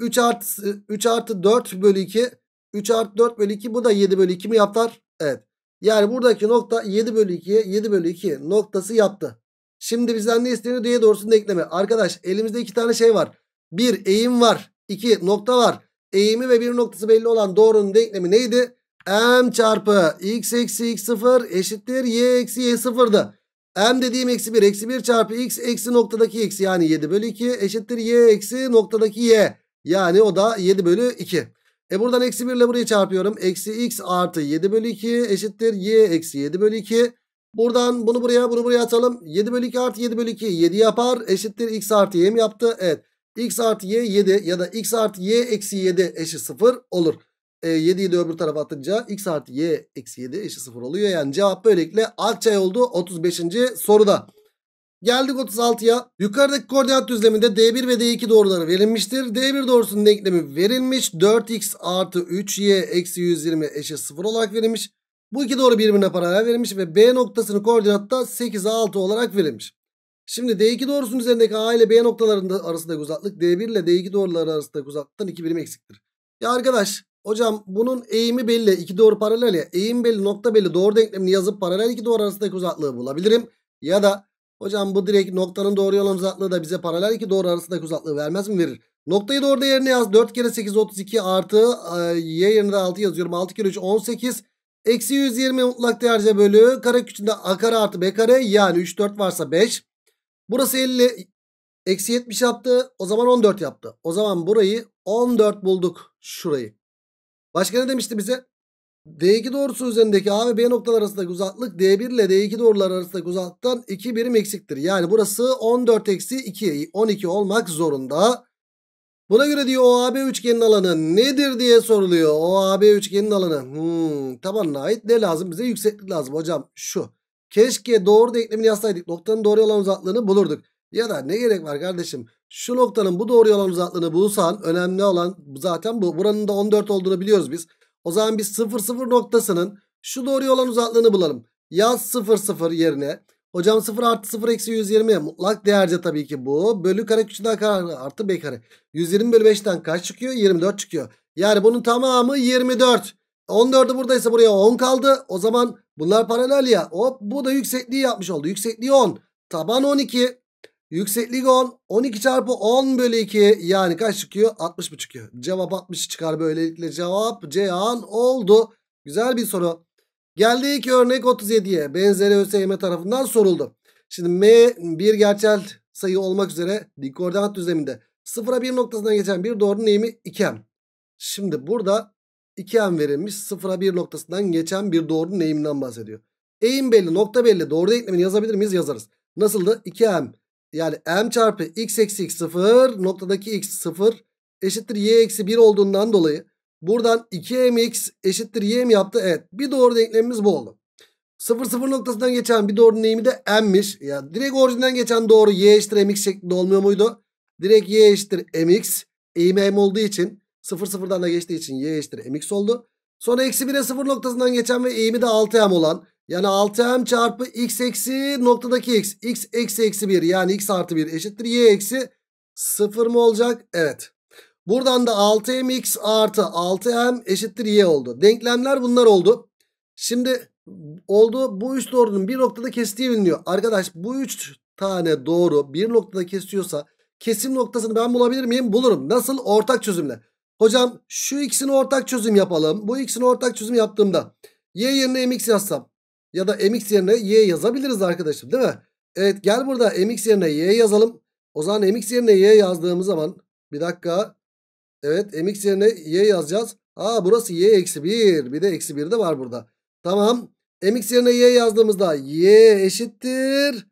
3, e, artı, 3 artı 4 bölü 2 3 artı 4 bölü 2 bu da 7 bölü 2 mi yapar? Evet. Yani buradaki nokta 7 bölü 2'ye 7 bölü 2 noktası yaptı. Şimdi bizden ne isteniyor? diye doğrusunu ekleme. Arkadaş elimizde iki tane şey var. Bir eğim var. iki nokta var. Eğimi ve bir noktası belli olan doğrunun denklemi neydi? m çarpı x eksi x sıfır eşittir y eksi y sıfırdı. m dediğim eksi 1 eksi 1 çarpı x eksi noktadaki x yani 7 bölü 2 eşittir y eksi noktadaki y. Yani o da 7 bölü 2. E buradan eksi 1 ile burayı çarpıyorum. Eksi x artı 7 bölü 2 eşittir y eksi 7 bölü 2. Buradan bunu buraya bunu buraya atalım. 7 bölü 2 artı 7 bölü 2 7 yapar. Eşittir x artı y mi yaptı? Evet. x artı y 7 ya da x artı y eksi 7 eşit 0 olur e, 7'yi de öbür tarafa atınca x artı y eksi 7 eşit 0 oluyor. Yani cevap böylelikle Akçay oldu 35. soruda. Geldik 36'ya. Yukarıdaki koordinat düzleminde D1 ve D2 doğruları verilmiştir. D1 doğrusunun denklemi verilmiş. 4x artı 3y eksi 120 eşit 0 olarak verilmiş. Bu iki doğru birbirine paralel verilmiş ve B noktasını koordinatta 8 6 olarak verilmiş. Şimdi D2 doğrusunun üzerindeki A ile B noktalarında arasındaki uzaklık D1 ile D2 doğruları arasındaki uzaklıktan 2 birim eksiktir. Ya arkadaş Hocam bunun eğimi belli. iki doğru paralel ya. Eğim belli, nokta belli. Doğru denklemini yazıp paralel iki doğru arasındaki uzaklığı bulabilirim. Ya da hocam bu direkt noktanın doğru yolun uzaklığı da bize paralel iki doğru arasındaki uzaklığı vermez mi? Verir. Noktayı doğru da yerine yaz. 4 kere 8 32 artı e, y yerine de 6 yazıyorum. 6 kere 3 18. Eksi 120 mutlak değerce bölü. Kare küçüğünde a kare artı b kare. Yani 3 4 varsa 5. Burası 50. Eksi 70 yaptı. O zaman 14 yaptı. O zaman burayı 14 bulduk. Şurayı. Başka ne demişti bize? D2 doğrusu üzerindeki A ve B noktalar arasındaki uzaklık D1 ile D2 doğrular arasındaki uzaklıktan 2 birim eksiktir. Yani burası 14 eksi 2 12 olmak zorunda. Buna göre diyor OAB üçgenin alanı nedir diye soruluyor. OAB üçgenin alanı hmm, tabanına ait ne lazım bize yükseklik lazım hocam şu. Keşke doğru denklemini yazsaydık noktanın doğru olan uzaklığını bulurduk. Ya da ne gerek var kardeşim şu noktanın bu doğru olan uzaklığını bulsan önemli olan zaten bu. Buranın da 14 olduğunu biliyoruz biz. O zaman biz 0,0 noktasının şu doğru olan uzaklığını bulalım. Yaz 0,0 yerine. Hocam 0 artı 0 eksi 120 mutlak değerce tabii ki bu. Bölü kare küçüğünden kare artı b kare. 120 bölü 5'ten kaç çıkıyor? 24 çıkıyor. Yani bunun tamamı 24. 14'ü buradaysa buraya 10 kaldı. O zaman bunlar paralel ya. Hop bu da yüksekliği yapmış oldu. Yüksekliği 10. Taban 12. Yükseklik 10. 12 çarpı 10 bölü 2. Yani kaç çıkıyor? 60 mı çıkıyor? Cevap 60 çıkar. Böylelikle cevap Ceyhan oldu. Güzel bir soru. Geldik örnek 37'ye. Benzeri ÖSYM tarafından soruldu. Şimdi M bir gerçel sayı olmak üzere dik koordinat düzleminde 0'a 1 noktasından geçen bir doğrunun eğimi 2m. Şimdi burada 2m verilmiş 0'a 1 noktasından geçen bir doğrunun eğiminden bahsediyor. Eğim belli, nokta belli. Doğru denklemini yazabilir miyiz? Yazarız. Nasıldı? 2m yani m çarpı x eksi x 0 noktadaki x 0 eşittir y eksi 1 olduğundan dolayı buradan 2mx eşittir y mi yaptı? Evet bir doğru denklemimiz bu oldu. 0 0 noktasından geçen bir doğru deneyimi de m'miş. Ya yani direkt orijinden geçen doğru y eşittir mx şeklinde olmuyor muydu? Direkt y eşittir mx eğimi m olduğu için 0 sıfırdan da geçtiği için y eşittir mx oldu. Sonra eksi 1'e 0 noktasından geçen ve eğimi de 6m olan yani 6m çarpı x eksi noktadaki x. x eksi eksi 1 yani x artı 1 eşittir y eksi 0 mı olacak? Evet. Buradan da 6mx artı 6m eşittir y oldu. Denklemler bunlar oldu. Şimdi oldu bu 3 doğrunun bir noktada kestiği biliniyor. Arkadaş bu 3 tane doğru bir noktada kesiyorsa kesim noktasını ben bulabilir miyim? Bulurum. Nasıl? Ortak çözümle. Hocam şu x'in ortak çözüm yapalım. Bu x'in ortak çözüm yaptığımda y yerine mx yazsam ya da mx yerine y yazabiliriz arkadaşım değil mi? Evet gel burada mx yerine y yazalım. O zaman mx yerine y yazdığımız zaman bir dakika. Evet mx yerine y yazacağız. Aa burası y eksi 1. Bir de eksi 1 de var burada. Tamam. mx yerine y yazdığımızda y eşittir.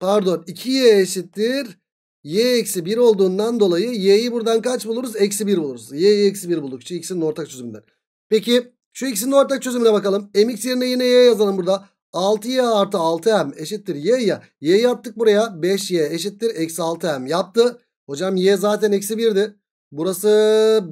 Pardon 2y eşittir. y eksi 1 olduğundan dolayı y'yi buradan kaç buluruz? Eksi 1 buluruz. y'yi eksi 1 bulduk. Şu ikisinin ortak çözümünden. Peki şu ikisinin ortak çözümüne bakalım. Mx yerine yine y yazalım burada. 6y artı 6m eşittir y ya. Y yaptık buraya. 5y eşittir eksi 6m yaptı. Hocam y zaten eksi 1'di. Burası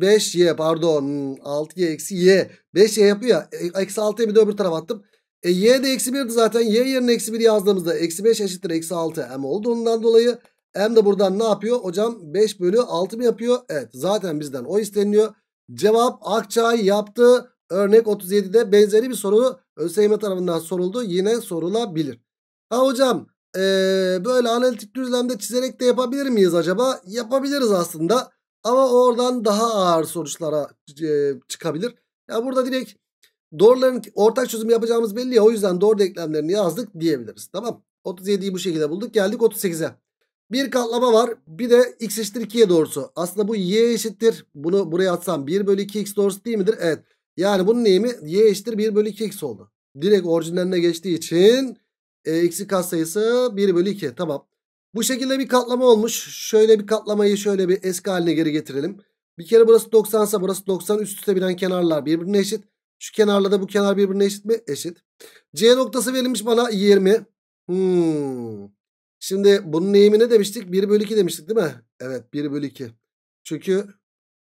5y pardon. 6y eksi y. 5y yapıyor ya. E, eksi 6'yı bir de öbür tarafa attım. E y de eksi 1'di zaten. Y yerine eksi 1 yazdığımızda eksi 5 eşittir eksi 6 m oldu. Ondan dolayı m de buradan ne yapıyor? Hocam 5 bölü 6 mı yapıyor? Evet zaten bizden o isteniliyor. Cevap Akçay yaptı. Örnek 37'de benzeri bir soru ÖSYM tarafından soruldu. Yine sorulabilir. Ha hocam ee, böyle analitik düzlemde çizerek de yapabilir miyiz acaba? Yapabiliriz aslında. Ama oradan daha ağır sonuçlara e, çıkabilir. Ya burada direkt doğruların ortak çözüm yapacağımız belli ya. O yüzden doğru denklemlerini yazdık diyebiliriz. Tamam. 37'yi bu şekilde bulduk. Geldik 38'e. Bir katlama var. Bir de x eşittir 2'ye doğrusu. Aslında bu y eşittir. Bunu buraya atsam 1 bölü 2x doğrusu değil midir? Evet. Yani bunun neyimi y eşittir 1 bölü 2 x oldu. Direkt orijinlerine geçtiği için e, eksi kat sayısı 1 bölü 2. Tamam. Bu şekilde bir katlama olmuş. Şöyle bir katlamayı şöyle bir eski haline geri getirelim. Bir kere burası 90 ise burası 90 üst üste binen kenarlar birbirine eşit. Şu kenarla da bu kenar birbirine eşit mi? Eşit. C noktası verilmiş bana 20. Hmm. Şimdi bunun neyimi ne demiştik? 1 bölü 2 demiştik değil mi? Evet 1 bölü 2. Çünkü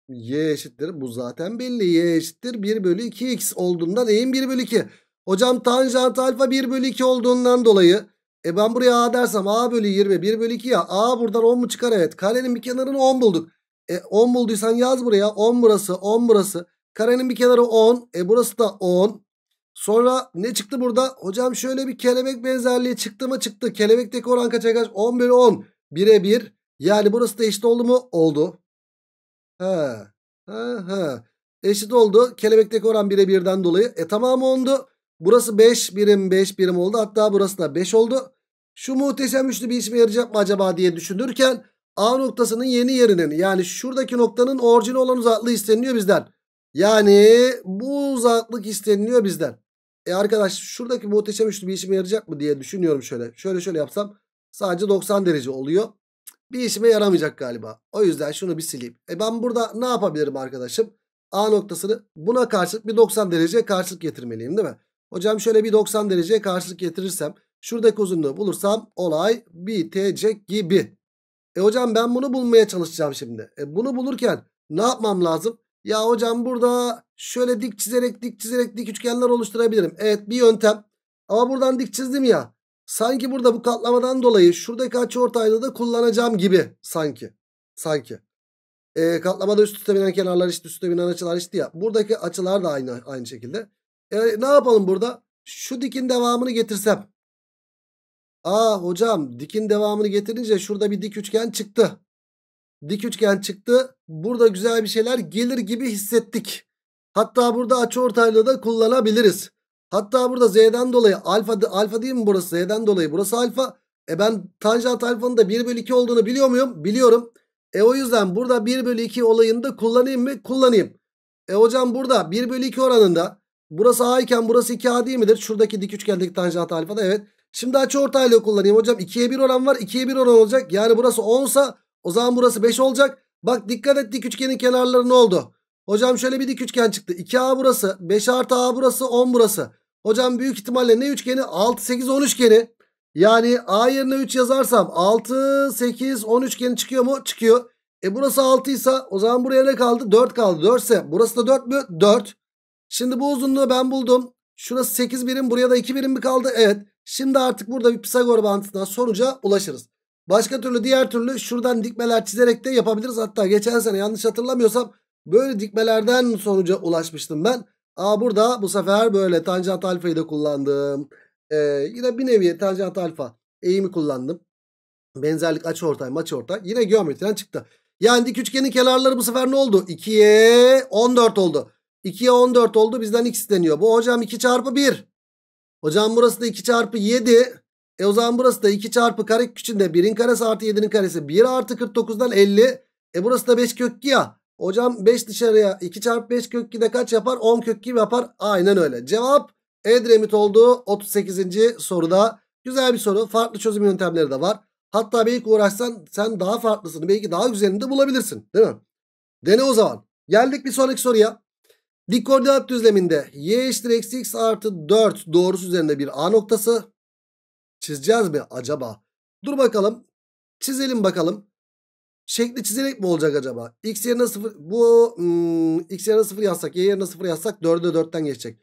y eşittir. Bu zaten belli. y eşittir 1 bölü 2x olduğundan eğim 1 bölü 2. Hocam tanjant alfa 1 bölü 2 olduğundan dolayı e ben buraya a dersem a bölü 20 1 bölü 2 ya a buradan 10 mu çıkar? Evet karenin bir kenarını 10 bulduk. E 10 bulduysan yaz buraya 10 burası 10 burası. Karenin bir kenarı 10 e burası da 10. Sonra ne çıktı burada? Hocam şöyle bir kelebek benzerliği çıktı mı çıktı. Kelebekteki oran kaç kaç? 10 bölü 10 bire 1. Yani burası da eşit oldu mu? Oldu. Ha. Ha ha. Eşit oldu. Kelebekteki oran 1'e 1'den dolayı. E tamam oldu. Burası 5 birim 5 birim oldu. Hatta burası da 5 oldu. Şu muhteşem üçlü bir işime yarayacak mı acaba diye düşünürken A noktasının yeni yerinin yani şuradaki noktanın orijini olan uzaklığı isteniliyor bizden. Yani bu uzaklık isteniliyor bizden. E arkadaş şuradaki muhteşem üçlü bir işime yarayacak mı diye düşünüyorum şöyle. Şöyle şöyle yapsam sadece 90 derece oluyor bir işime yaramayacak galiba. O yüzden şunu bir sileyim. E ben burada ne yapabilirim arkadaşım? A noktasını buna karşılık bir 90 dereceye karşılık getirmeliyim değil mi? Hocam şöyle bir 90 dereceye karşılık getirirsem şuradaki uzunluğu bulursam olay bitecek gibi. E hocam ben bunu bulmaya çalışacağım şimdi. E bunu bulurken ne yapmam lazım? Ya hocam burada şöyle dik çizerek dik çizerek dik üçgenler oluşturabilirim. Evet bir yöntem. Ama buradan dik çizdim ya. Sanki burada bu katlamadan dolayı şuradaki açı ortayda da kullanacağım gibi. Sanki. Sanki. E, katlamada üst üste binen kenarlar işte üst üste binen açılar işte ya. Buradaki açılar da aynı aynı şekilde. E, ne yapalım burada? Şu dikin devamını getirsem. Aa hocam dikin devamını getirince şurada bir dik üçgen çıktı. Dik üçgen çıktı. Burada güzel bir şeyler gelir gibi hissettik. Hatta burada açı ortaylığı da kullanabiliriz. Hatta burada z'den dolayı alfa, alfa değil mi burası? Z'den dolayı burası alfa. E ben tanjant alfanın da 1 bölü 2 olduğunu biliyor muyum? Biliyorum. E o yüzden burada 1 bölü 2 olayını da kullanayım mı? Kullanayım. E hocam burada 1 bölü 2 oranında burası a iken burası 2a değil midir? Şuradaki dik üçgendeki tanjant alfa da evet. Şimdi açı ortaylığı kullanayım hocam. 2'ye 1 oran var. 2'ye 1 oran olacak. Yani burası 10 sa o zaman burası 5 olacak. Bak dikkat et dik üçgenin kenarları ne oldu? Hocam şöyle bir dik üçgen çıktı. 2A burası. 5 artı A burası. 10 burası. Hocam büyük ihtimalle ne üçgeni? 6, 8, 10 üçgeni. Yani A yerine 3 yazarsam 6, 8, 10 üçgeni çıkıyor mu? Çıkıyor. E burası 6 ise o zaman buraya ne kaldı? 4 kaldı. 4 ise burası da 4 mü? 4. Şimdi bu uzunluğu ben buldum. Şurası 8 birim buraya da 2 birim mi kaldı? Evet. Şimdi artık burada bir Pisagor bantından sonuca ulaşırız. Başka türlü diğer türlü şuradan dikmeler çizerek de yapabiliriz. Hatta geçen sene yanlış hatırlamıyorsam Böyle dikmelerden sonuca ulaşmıştım ben. Aa burada bu sefer böyle tanjant alfayı da kullandım. Ee, yine bir nevi tanjant alfa eğimi kullandım. Benzerlik açı ortay maçı ortay. Yine geometriden çıktı. Yani dik üçgenin kenarları bu sefer ne oldu? 2'ye 14 oldu. 2'ye 14 oldu bizden x isteniyor. Bu hocam 2 çarpı 1. Hocam burası da 2 çarpı 7. E o zaman burası da 2 çarpı kare küçüğünde 1'in karesi artı 7'nin karesi 1 artı 49'dan 50. E burası da 5 kök ya. Hocam 5 dışarıya 2 çarpı 5 kök 2 de kaç yapar? 10 kök 2 yapar. Aynen öyle. Cevap Edremit oldu 38. soruda. Güzel bir soru. Farklı çözüm yöntemleri de var. Hatta belki uğraşsan sen daha farklısını belki daha güzelini de bulabilirsin. Değil mi? Dene o zaman. Geldik bir sonraki soruya. Dik koordinat düzleminde y eşittir eksi x artı 4 doğrusu üzerinde bir a noktası. Çizeceğiz mi acaba? Dur bakalım. Çizelim bakalım şekli çizerek mi olacak acaba? X yerine 0 bu hmm, x yerine 0 yazsak y yerine 0 yazsak 4'e 4'ten geçecek.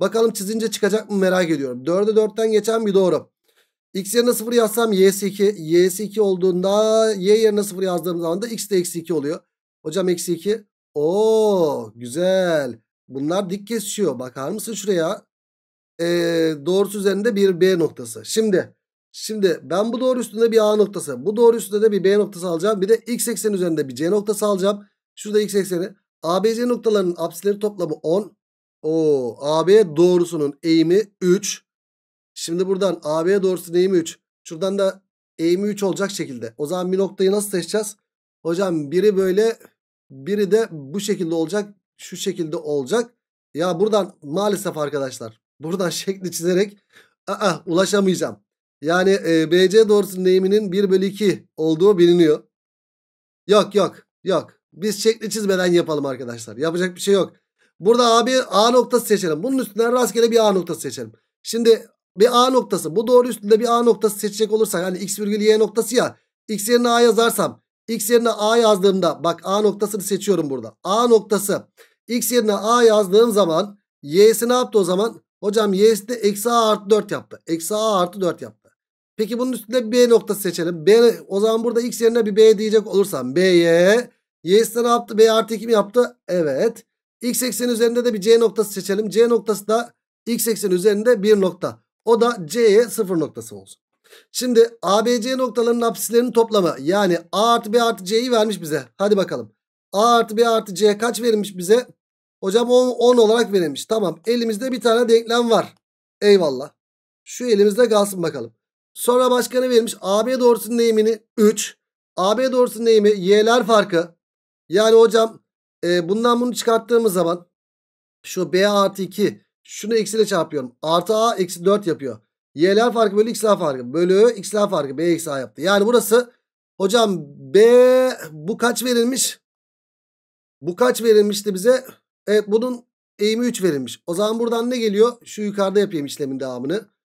Bakalım çizince çıkacak mı merak ediyorum. 4'e 4'ten geçen bir doğru. X yerine 0 yazsam y'si 2. Y'si 2 olduğunda y yerine 0 yazdığım zaman da x de eksi 2 oluyor. Hocam eksi 2. Oo güzel. Bunlar dik kesişiyor. Bakar mısın şuraya? Ee, doğrusu üzerinde bir B noktası. Şimdi Şimdi ben bu doğru üstünde bir A noktası, bu doğru üstünde de bir B noktası alacağım. Bir de x ekseni üzerinde bir C noktası alacağım. Şurada x ekseni. ABC noktalarının apsileri toplamı 10. O AB doğrusunun eğimi 3. Şimdi buradan AB doğrusunun eğimi 3. Şuradan da eğimi 3 olacak şekilde. O zaman bir noktayı nasıl seçeceğiz? Hocam biri böyle, biri de bu şekilde olacak, şu şekilde olacak. Ya buradan maalesef arkadaşlar, buradan şekli çizerek aa, ı-ı, ulaşamayacağım. Yani e, BC doğrusunun eğiminin 1 bölü 2 olduğu biliniyor. Yok yok yok. Biz şekli çizmeden yapalım arkadaşlar. Yapacak bir şey yok. Burada abi A noktası seçelim. Bunun üstünden rastgele bir A noktası seçelim. Şimdi bir A noktası. Bu doğru üstünde bir A noktası seçecek olursak. Hani X virgül Y noktası ya. X yerine A yazarsam. X yerine A yazdığımda. Bak A noktasını seçiyorum burada. A noktası. X yerine A yazdığım zaman. Y'si ne yaptı o zaman? Hocam Y'si de eksi A artı 4 yaptı. Eksi A artı 4 yaptı. Peki bunun üstünde B noktası seçelim. B, o zaman burada x yerine bir B diyecek olursam B'ye. Y'si ne yaptı? B artı 2 mi yaptı? Evet. X ekseni üzerinde de bir C noktası seçelim. C noktası da X ekseni üzerinde bir nokta. O da C'ye sıfır noktası olsun. Şimdi ABC noktalarının apsislerinin toplamı yani A artı B artı C'yi vermiş bize. Hadi bakalım. A artı B artı C kaç verilmiş bize? Hocam 10, 10 olarak verilmiş. Tamam elimizde bir tane denklem var. Eyvallah. Şu elimizde kalsın bakalım. Sonra başka ne verilmiş? AB doğrusunun eğimini 3. AB doğrusunun eğimi y'ler farkı. Yani hocam e, bundan bunu çıkarttığımız zaman şu B artı 2 şunu eksiyle çarpıyorum. Artı A eksi 4 yapıyor. Y'ler farkı bölü x'ler farkı. Bölü x'ler farkı. B eksi A yaptı. Yani burası hocam B bu kaç verilmiş? Bu kaç verilmişti bize? Evet bunun eğimi 3 verilmiş. O zaman buradan ne geliyor? Şu yukarıda yapayım işlemin devamını.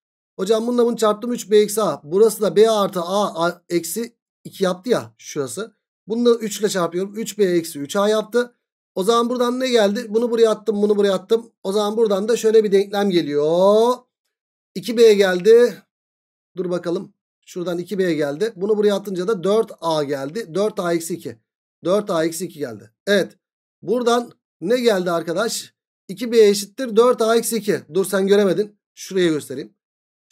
Hocam bununla bunu çarptım 3b eksi a. Burası da b artı a, a eksi 2 yaptı ya şurası. Bunu da 3 ile çarpıyorum. 3b eksi 3a yaptı. O zaman buradan ne geldi? Bunu buraya attım bunu buraya attım. O zaman buradan da şöyle bir denklem geliyor. 2b geldi. Dur bakalım. Şuradan 2b geldi. Bunu buraya attınca da 4a geldi. 4a eksi 2. 4a eksi 2 geldi. Evet. Buradan ne geldi arkadaş? 2b eşittir 4a eksi 2. Dur sen göremedin. Şuraya göstereyim.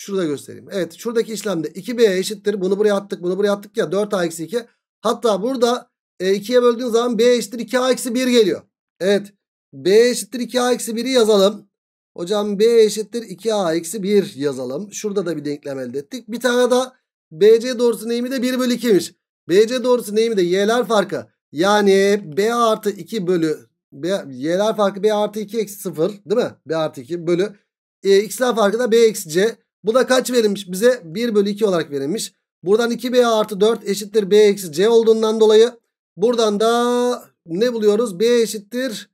Şurada göstereyim. Evet şuradaki işlemde 2b eşittir. Bunu buraya attık bunu buraya attık ya 4a 2. Hatta burada e, 2'ye böldüğün zaman b eşittir 2a 1 geliyor. Evet b eşittir 2a 1'i yazalım. Hocam b eşittir 2a eksi 1 yazalım. Şurada da bir denklem elde ettik. Bir tane daha bc doğrusu eğimi de 1 bölü 2'ymiş. bc doğrusu eğimi de y'ler farkı. Yani b artı 2 bölü B, y'ler farkı b artı 2 eksi 0 değil mi? b artı 2 bölü e, x'ler farkı da b eksi c. Bu da kaç verilmiş bize? 1 bölü 2 olarak verilmiş. Buradan 2b artı 4 eşittir b eksi c olduğundan dolayı buradan da ne buluyoruz? b eşittir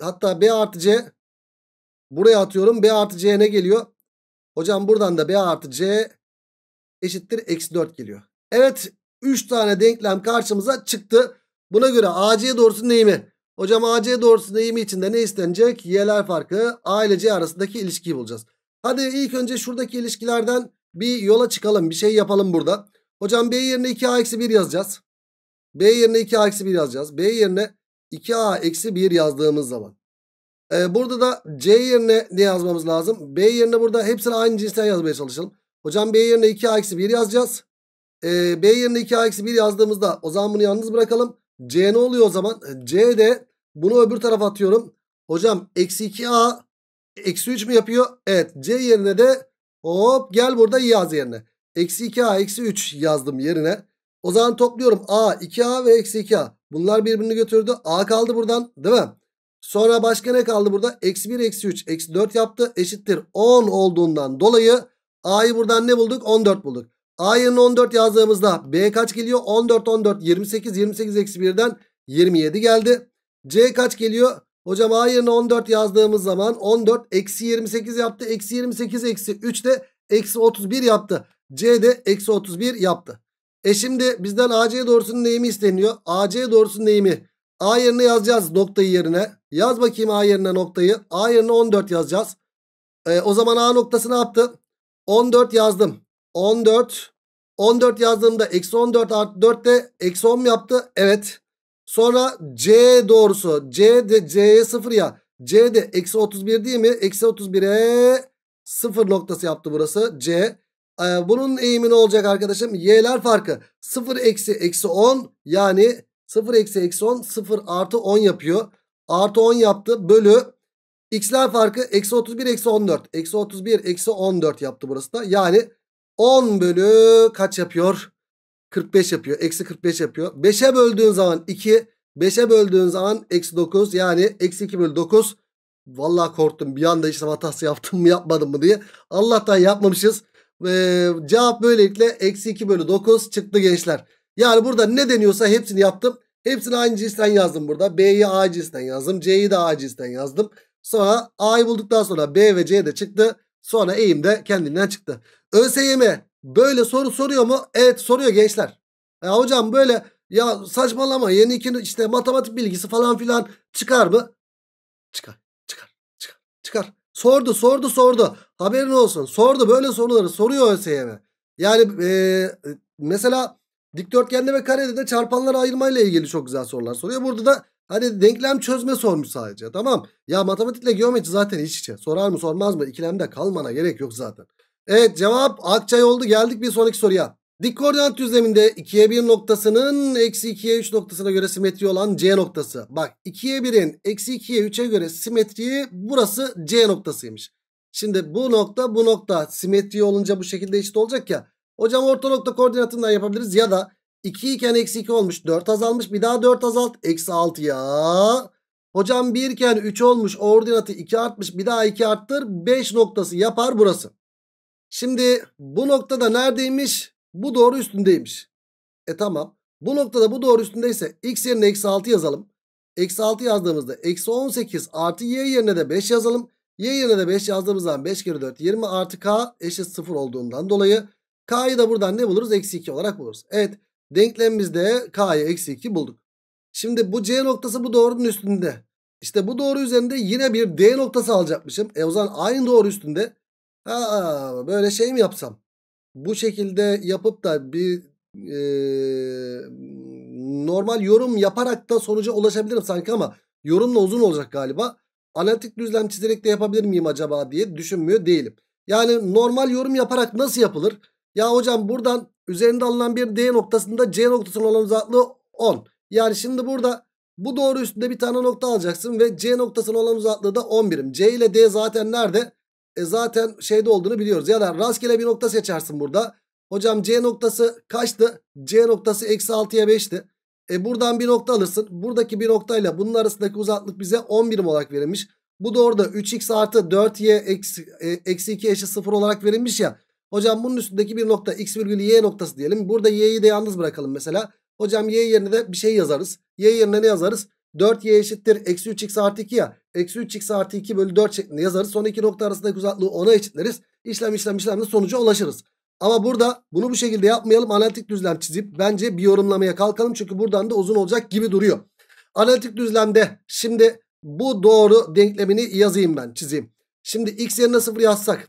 hatta b artı c buraya atıyorum. b artı c ne geliyor? Hocam buradan da b artı c eşittir eksi 4 geliyor. Evet 3 tane denklem karşımıza çıktı. Buna göre ac doğrusunun eğimi. Hocam ac doğrusunun eğimi içinde ne istenecek? Y'ler farkı a ile c arasındaki ilişkiyi bulacağız. Hadi ilk önce şuradaki ilişkilerden bir yola çıkalım. Bir şey yapalım burada. Hocam B yerine 2A-1 yazacağız. B yerine 2A-1 yazacağız. B yerine 2A-1 yazdığımız zaman. Ee, burada da C yerine ne yazmamız lazım? B yerine burada hepsini aynı cinsten yazmaya çalışalım. Hocam B yerine 2A-1 yazacağız. Ee, B yerine 2A-1 yazdığımızda o zaman bunu yalnız bırakalım. C ne oluyor o zaman? Ee, C de bunu öbür tarafa atıyorum. Hocam eksi 2A Eksi 3 mü yapıyor? Evet. C yerine de hop gel burada yaz yerine. Eksi 2A eksi 3 yazdım yerine. O zaman topluyorum. A 2A ve eksi 2A. Bunlar birbirini götürdü. A kaldı buradan değil mi? Sonra başka ne kaldı burada? Eksi 1 eksi 3 eksi 4 yaptı. Eşittir 10 olduğundan dolayı A'yı buradan ne bulduk? 14 bulduk. A yerine 14 yazdığımızda B kaç geliyor? 14 14 28 28 eksi 1'den 27 geldi. C kaç geliyor? Hocam A yerine 14 yazdığımız zaman 14 eksi 28 yaptı. Eksi 28 eksi 3 de eksi 31 yaptı. C de eksi 31 yaptı. E şimdi bizden AC doğrusunun eğimi isteniyor. AC doğrusunun eğimi. A yerine yazacağız noktayı yerine. Yaz bakayım A yerine noktayı. A yerine 14 yazacağız. E, o zaman A noktası ne yaptı? 14 yazdım. 14. 14 yazdığımda eksi 14 artı 4 de eksi 10 yaptı? Evet. Sonra C doğrusu. C de C'ye 0 ya. C de eksi 31 değil mi? Eksi 31'e 0 noktası yaptı burası. C. Ee, bunun eğimi ne olacak arkadaşım? Y'ler farkı. 0 eksi eksi 10 yani 0 eksi eksi 10 0 artı 10 yapıyor. Artı 10 yaptı bölü. X'ler farkı eksi 31 eksi 14. Eksi 31 eksi 14 yaptı burası da. Yani 10 bölü kaç yapıyor? 45 yapıyor. Eksi 45 yapıyor. 5'e böldüğün zaman 2. 5'e böldüğün zaman eksi 9. Yani eksi 2 bölü 9. Vallahi korktum. Bir anda işte hatası yaptım mı yapmadım mı diye. Allah'tan yapmamışız. Ee, cevap böylelikle eksi 2 bölü 9 çıktı gençler. Yani burada ne deniyorsa hepsini yaptım. Hepsini aynı cinsten yazdım burada. B'yi A cinsten yazdım. C'yi de A cinsten yazdım. Sonra A'yı bulduktan sonra B ve C de çıktı. Sonra eğim de kendinden çıktı. ÖSYM Böyle soru soruyor mu? Evet soruyor gençler. E hocam böyle ya saçmalama yeni iki işte matematik bilgisi falan filan çıkar mı? Çıkar çıkar çıkar çıkar. Sordu sordu sordu. Haberin olsun. Sordu böyle soruları soruyor ÖSYM. Yani e, mesela dikdörtgenle ve karede de çarpanları ayırmayla ilgili çok güzel sorular soruyor. Burada da hani denklem çözme sormuş sadece. Tamam. Ya matematikle geometri zaten iç içe. Sorar mı sormaz mı? İkilemde kalmana gerek yok zaten. Evet cevap Akçay oldu. Geldik bir sonraki soruya. Dik koordinat düzleminde 2'ye 1 noktasının eksi 2'ye 3 noktasına göre simetri olan C noktası. Bak 2'ye 1'in eksi 2'ye 3'e göre simetriği burası C noktasıymış. Şimdi bu nokta bu nokta simetri olunca bu şekilde eşit olacak ya. Hocam orta nokta koordinatından yapabiliriz ya da 2 iken eksi 2 olmuş 4 azalmış bir daha 4 azalt eksi 6 ya. Hocam 1 iken 3 olmuş ordinatı 2 artmış bir daha 2 arttır 5 noktası yapar burası. Şimdi bu noktada neredeymiş? Bu doğru üstündeymiş. E tamam. Bu noktada bu doğru üstündeyse x yerine eksi 6 yazalım. Eksi 6 yazdığımızda eksi 18 artı y yerine de 5 yazalım. Y yerine de 5 yazdığımız 5 kere 4 20 artı k eşit 0 olduğundan dolayı k'yı da buradan ne buluruz? Eksi 2 olarak buluruz. Evet denklemimizde k'yı eksi 2 bulduk. Şimdi bu c noktası bu doğrunun üstünde. İşte bu doğru üzerinde yine bir d noktası alacakmışım. E o zaman aynı doğru üstünde Aa, böyle şey mi yapsam? Bu şekilde yapıp da bir e, normal yorum yaparak da sonuca ulaşabilirim sanki ama yorumla uzun olacak galiba. Analitik düzlem çizerek de yapabilir miyim acaba diye düşünmüyor değilim. Yani normal yorum yaparak nasıl yapılır? Ya hocam buradan üzerinde alınan bir D noktasında C noktasının olan uzaklığı 10. Yani şimdi burada bu doğru üstünde bir tane nokta alacaksın ve C noktasının olan uzaklığı da 10 C ile D zaten nerede? e, zaten şeyde olduğunu biliyoruz. Ya da rastgele bir nokta seçersin burada. Hocam C noktası kaçtı? C noktası eksi 6'ya 5'ti. E buradan bir nokta alırsın. Buradaki bir noktayla bunun arasındaki uzaklık bize 10 birim olarak verilmiş. Bu da orada 3x artı 4y eksi, e, eksi 2 eşit 0 olarak verilmiş ya. Hocam bunun üstündeki bir nokta x virgül y noktası diyelim. Burada y'yi de yalnız bırakalım mesela. Hocam y yerine de bir şey yazarız. Y yerine ne yazarız? 4y eşittir. Eksi 3x artı 2 ya. Eksi 3x artı 2 bölü 4 şeklinde yazarız. Son iki nokta arasındaki uzaklığı 10'a eşitleriz. İşlem işlem işlemle sonuca ulaşırız. Ama burada bunu bu şekilde yapmayalım. Analitik düzlem çizip bence bir yorumlamaya kalkalım. Çünkü buradan da uzun olacak gibi duruyor. Analitik düzlemde şimdi bu doğru denklemini yazayım ben çizeyim. Şimdi x yerine 0 yazsak.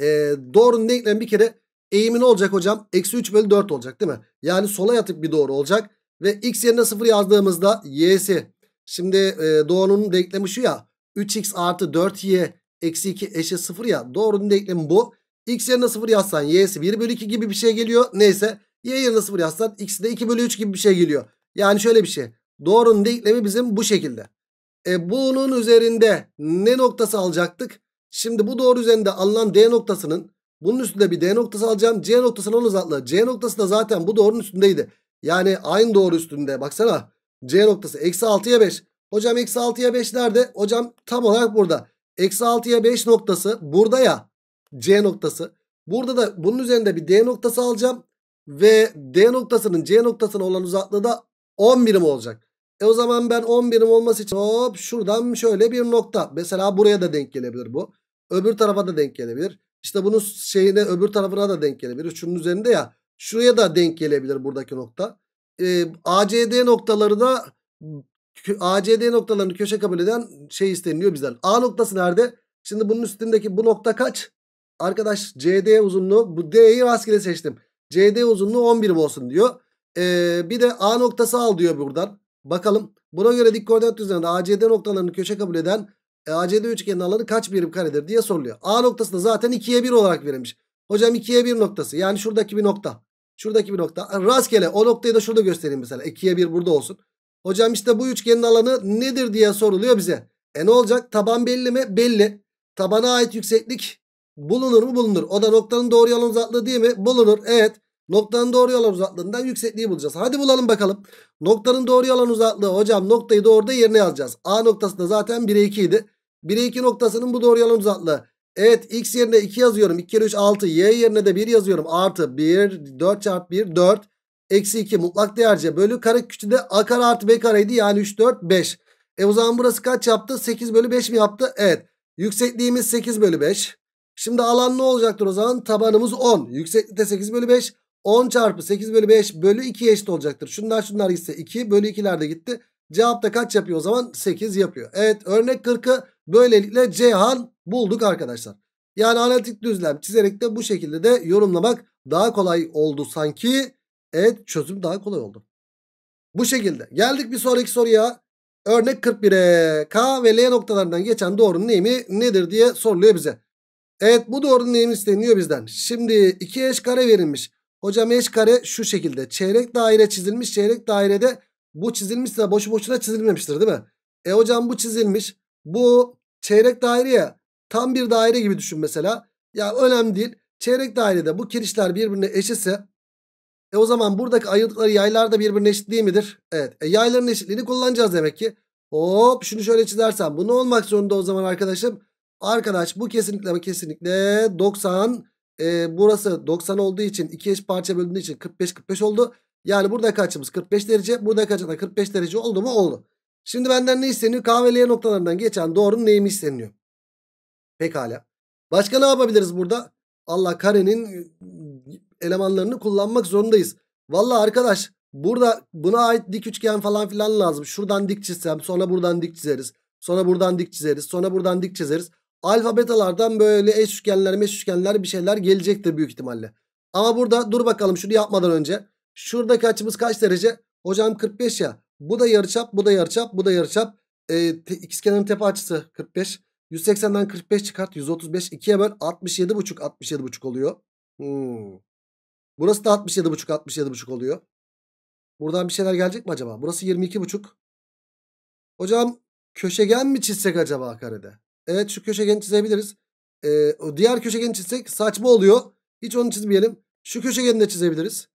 Ee, doğrunun denklemi bir kere eğimi ne olacak hocam? Eksi 3 bölü 4 olacak değil mi? Yani sola yatıp bir doğru olacak. Ve x yerine 0 yazdığımızda y'si Şimdi e, doğrunun denklemi şu ya. 3x artı 4y eksi 2 eşit 0 ya. Doğrunun denklemi bu. X yerine 0 yazsan y'si 1 bölü 2 gibi bir şey geliyor. Neyse y yerine 0 yazsan x'i de 2 bölü 3 gibi bir şey geliyor. Yani şöyle bir şey. Doğrunun denklemi bizim bu şekilde. E, bunun üzerinde ne noktası alacaktık? Şimdi bu doğru üzerinde alınan D noktasının bunun üstünde bir D noktası alacağım. C noktasının onun uzaklığı. C noktası da zaten bu doğrunun üstündeydi. Yani aynı doğru üstünde. Baksana. C noktası eksi 6'ya 5. Hocam eksi 6'ya 5 nerede? Hocam tam olarak burada. Eksi 6'ya 5 noktası burada ya. C noktası. Burada da bunun üzerinde bir D noktası alacağım. Ve D noktasının C noktasına olan uzaklığı da 10 birim olacak. E o zaman ben 10 birim olması için hop şuradan şöyle bir nokta. Mesela buraya da denk gelebilir bu. Öbür tarafa da denk gelebilir. İşte bunun şeyine öbür tarafına da denk gelebilir. Şunun üzerinde ya. Şuraya da denk gelebilir buradaki nokta e, ACD noktaları da ACD noktalarını köşe kabul eden şey isteniliyor bizden. A noktası nerede? Şimdi bunun üstündeki bu nokta kaç? Arkadaş CD uzunluğu bu D'yi rastgele seçtim. CD uzunluğu 11 olsun diyor. Ee, bir de A noktası al diyor buradan. Bakalım. Buna göre dik koordinat düzeninde ACD noktalarını köşe kabul eden e, ACD üçgenin alanı kaç birim karedir diye soruluyor. A noktası da zaten 2'ye 1 olarak verilmiş. Hocam 2'ye 1 noktası. Yani şuradaki bir nokta. Şuradaki bir nokta. Rastgele o noktayı da şurada göstereyim mesela. 2'ye 1 burada olsun. Hocam işte bu üçgenin alanı nedir diye soruluyor bize. E ne olacak? Taban belli mi? Belli. Tabana ait yükseklik bulunur mu? Bulunur. O da noktanın doğru yalan uzaklığı değil mi? Bulunur. Evet. Noktanın doğru yalan uzaklığından yüksekliği bulacağız. Hadi bulalım bakalım. Noktanın doğru yalan uzaklığı. Hocam noktayı doğru da yerine yazacağız. A noktasında zaten 1'e 2 idi. 1'e 2 noktasının bu doğru yalan uzaklığı. Evet x yerine 2 yazıyorum. 2 kere 3 6. Y yerine de 1 yazıyorum. Artı 1 4 çarpı 1 4. Eksi 2 mutlak değerce bölü kare küçü de a kare artı b kareydi. Yani 3 4 5. E o zaman burası kaç yaptı? 8 bölü 5 mi yaptı? Evet. Yüksekliğimiz 8 bölü 5. Şimdi alan ne olacaktır o zaman? Tabanımız 10. Yükseklikte 8 bölü 5. 10 çarpı 8 bölü 5 bölü 2 eşit olacaktır. Şunlar şunlar gitse 2 bölü 2'ler de gitti. Cevapta kaç yapıyor o zaman? 8 yapıyor. Evet örnek 40'ı Böylelikle C hal bulduk arkadaşlar. Yani analitik düzlem çizerek de bu şekilde de yorumlamak daha kolay oldu sanki. Evet çözüm daha kolay oldu. Bu şekilde. Geldik bir sonraki soruya. Örnek 41'e K ve L noktalarından geçen doğrunun eğimi nedir diye soruluyor bize. Evet bu doğrunun eğimi isteniyor bizden. Şimdi 2 eş kare verilmiş. Hocam eş kare şu şekilde. Çeyrek daire çizilmiş. Çeyrek dairede bu çizilmişse boşu boşuna çizilmemiştir değil mi? E hocam bu çizilmiş. Bu Çeyrek daire ya tam bir daire gibi düşün mesela. Ya önemli değil. Çeyrek dairede bu kirişler birbirine eşitse e o zaman buradaki ayırdıkları yaylar da birbirine eşit değil midir? Evet. E yayların eşitliğini kullanacağız demek ki. Hop şunu şöyle çizersem bu ne olmak zorunda o zaman arkadaşım? Arkadaş bu kesinlikle ama kesinlikle 90 e, burası 90 olduğu için 2 eş parça bölündüğü için 45 45 oldu. Yani burada kaçımız 45 derece burada kaçımız 45 derece oldu mu oldu. Şimdi benden ne isteniyor? K ve noktalarından geçen doğrunun neyimi isteniyor? Pekala. Başka ne yapabiliriz burada? Allah karenin ıı, elemanlarını kullanmak zorundayız. Valla arkadaş burada buna ait dik üçgen falan filan lazım. Şuradan dik çizsem sonra buradan dik çizeriz. Sonra buradan dik çizeriz. Sonra buradan dik çizeriz. Alfabetalardan böyle eş üçgenler meş üçgenler bir şeyler gelecektir büyük ihtimalle. Ama burada dur bakalım şunu yapmadan önce. Şuradaki açımız kaç derece? Hocam 45 ya. Bu da yarıçap, bu da yarıçap, bu da yarıçap. E, te, ikizkenarın tepe açısı 45. 180'den 45 çıkart. 135. 2'ye böl. 67,5 67,5 oluyor. Hmm. Burası da 67,5 67,5 oluyor. Buradan bir şeyler gelecek mi acaba? Burası 22,5. Hocam köşegen mi çizsek acaba karede? Evet şu köşegeni çizebiliriz. Ee, diğer köşegeni çizsek saçma oluyor. Hiç onu çizmeyelim. Şu köşegeni de çizebiliriz.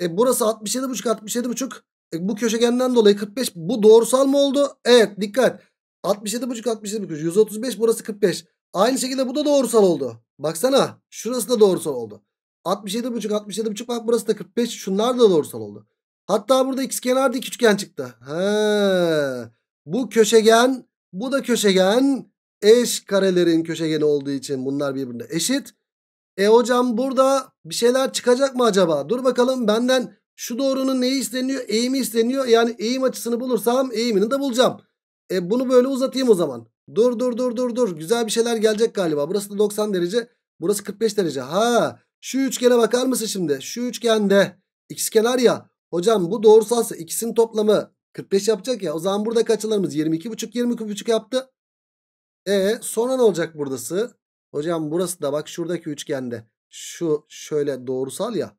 E, burası 67,5 67,5. E, bu köşegenden dolayı 45 bu doğrusal mı oldu? Evet dikkat. 67 buçuk 67 buçuk 135 burası 45. Aynı şekilde bu da doğrusal oldu. Baksana şurası da doğrusal oldu. 67 buçuk 67 buçuk bak burası da 45 şunlar da doğrusal oldu. Hatta burada x kenar dik üçgen çıktı. He. Bu köşegen bu da köşegen eş karelerin köşegeni olduğu için bunlar birbirine eşit. E hocam burada bir şeyler çıkacak mı acaba? Dur bakalım benden şu doğrunun neyi isteniyor? Eğimi isteniyor. Yani eğim açısını bulursam eğimini de bulacağım. E bunu böyle uzatayım o zaman. Dur dur dur dur dur. Güzel bir şeyler gelecek galiba. Burası da 90 derece. Burası 45 derece. Ha şu üçgene bakar mısın şimdi? Şu üçgende ikizkenar ya. Hocam bu doğrusalsa ikisinin toplamı 45 yapacak ya. O zaman burada kaçılarımız 22,5 22,5 yaptı. E sonra ne olacak buradası? Hocam burası da bak şuradaki üçgende. Şu şöyle doğrusal ya.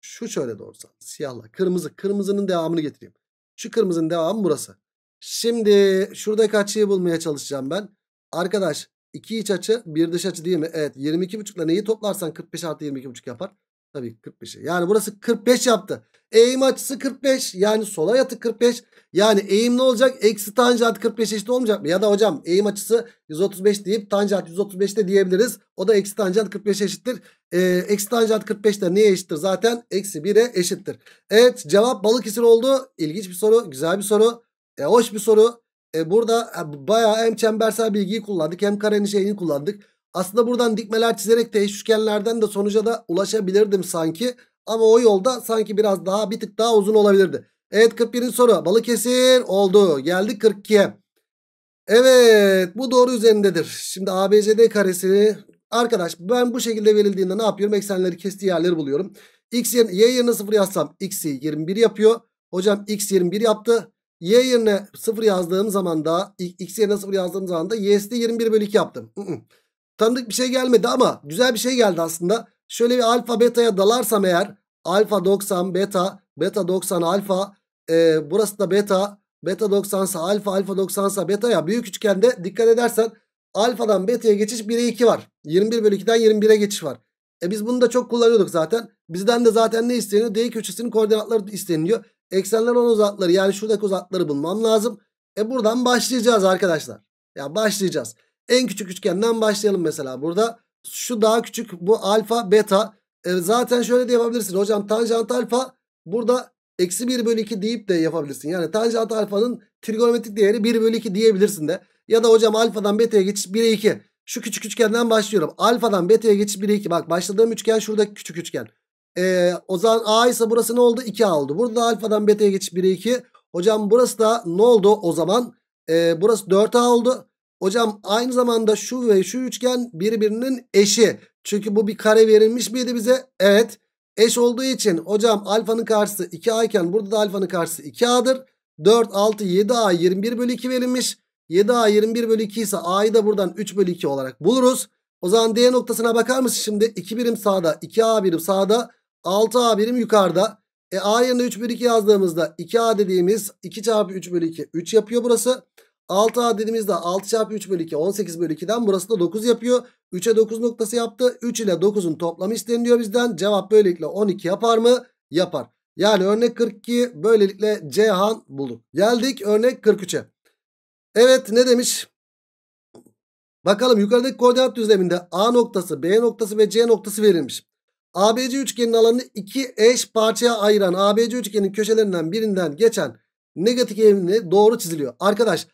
Şu şöyle doğrusu. Siyahla kırmızı. Kırmızının devamını getireyim. Şu kırmızının devamı burası. Şimdi şuradaki açıyı bulmaya çalışacağım ben. Arkadaş iki iç açı bir dış açı değil mi? Evet 22,5 ile neyi toplarsan 45 artı 22,5 yapar. Tabii 45'e. Yani burası 45 yaptı. Eğim açısı 45. Yani sola yatı 45. Yani eğim ne olacak? Eksi tanjant 45 eşit olmayacak mı? Ya da hocam eğim açısı 135 deyip tanjant 135 de diyebiliriz. O da eksi tanjant 45 eşittir. Ee, eksi tanjant 45 de niye eşittir? Zaten eksi 1'e eşittir. Evet cevap balık isim oldu. İlginç bir soru. Güzel bir soru. E, hoş bir soru. E, burada e, bayağı hem çembersel bilgiyi kullandık hem karenin şeyini kullandık. Aslında buradan dikmeler çizerek de eşüçgenlerden de sonuca da ulaşabilirdim sanki. Ama o yolda sanki biraz daha bir tık daha uzun olabilirdi. Evet 41'in soru Balıkesir oldu. Geldik 42'ye. Evet bu doğru üzerindedir. Şimdi ABCD karesini arkadaş ben bu şekilde verildiğinde ne yapıyorum? Eksenleri kestiği yerleri buluyorum. X yerine, y yerine 0 yazsam x'i 21 yapıyor. Hocam x 21 yaptı. Y yerine 0 yazdığım zaman da x yerine 0 yazdığım zaman da y'si de 21 bölü 2 yaptım. Tanıdık bir şey gelmedi ama güzel bir şey geldi aslında. Şöyle bir alfa beta'ya dalarsam eğer alfa 90 beta, beta 90 alfa, e, burası da beta, beta 90 ise alfa, alfa 90 ise beta ya büyük üçgende dikkat edersen alfadan beta'ya geçiş 1'e 2 var. 21 bölü 2'den 21'e geçiş var. E biz bunu da çok kullanıyorduk zaten. Bizden de zaten ne isteniyor? D köşesinin koordinatları isteniliyor. Eksenler onun uzakları yani şuradaki uzatları bulmam lazım. E buradan başlayacağız arkadaşlar. Ya başlayacağız. En küçük üçgenden başlayalım mesela. Burada şu daha küçük bu alfa beta. E, zaten şöyle de yapabilirsin. Hocam tanjant alfa burada eksi 1 bölü 2 deyip de yapabilirsin. Yani tanjant alfanın trigonometrik değeri 1 bölü 2 diyebilirsin de. Ya da hocam alfadan beta'ya geçiş 1'e 2. Şu küçük üçgenden başlıyorum. Alfadan beta'ya geçiş 1'e 2. Bak başladığım üçgen şuradaki küçük üçgen. Ee, o zaman A ise burası ne oldu? 2A oldu. Burada da alfadan beta'ya geçiş 1'e 2. Hocam burası da ne oldu o zaman? Ee, burası 4A oldu. Hocam aynı zamanda şu ve şu üçgen birbirinin eşi. Çünkü bu bir kare verilmiş miydi bize? Evet. Eş olduğu için hocam alfanın karşısı 2a iken burada da alfanın karşısı 2a'dır. 4, 6, 7a 21 bölü 2 verilmiş. 7a 21 bölü 2 ise a'yı da buradan 3 bölü 2 olarak buluruz. O zaman D noktasına bakar mısın şimdi? 2 birim sağda, 2a birim sağda, 6a birim yukarıda. E a yerine 3 bölü 2 yazdığımızda 2a dediğimiz 2 çarpı 3 bölü 2 3 yapıyor burası. 6A dediğimizde 6 çarpı 3 bölü 2 18 bölü 2'den burası da 9 yapıyor. 3'e 9 noktası yaptı. 3 ile 9'un toplamı isteniliyor bizden. Cevap böylelikle 12 yapar mı? Yapar. Yani örnek 42 böylelikle Cihan buldu. Geldik örnek 43'e. Evet ne demiş? Bakalım yukarıdaki koordinat düzleminde A noktası, B noktası ve C noktası verilmiş. ABC üçgenin alanını iki eş parçaya ayıran ABC üçgenin köşelerinden birinden geçen negatif eğimini doğru çiziliyor. Arkadaş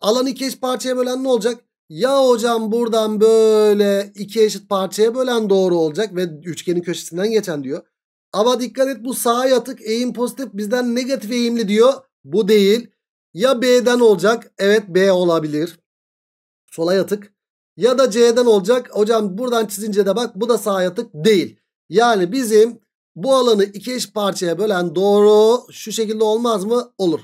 Alan iki eşit parçaya bölen ne olacak? Ya hocam buradan böyle iki eşit parçaya bölen doğru olacak ve üçgenin köşesinden geçen diyor. Ama dikkat et bu sağa yatık eğim pozitif bizden negatif eğimli diyor. Bu değil. Ya B'den olacak. Evet B olabilir. Sola yatık. Ya da C'den olacak. Hocam buradan çizince de bak bu da sağa yatık değil. Yani bizim bu alanı iki eş parçaya bölen doğru şu şekilde olmaz mı? Olur.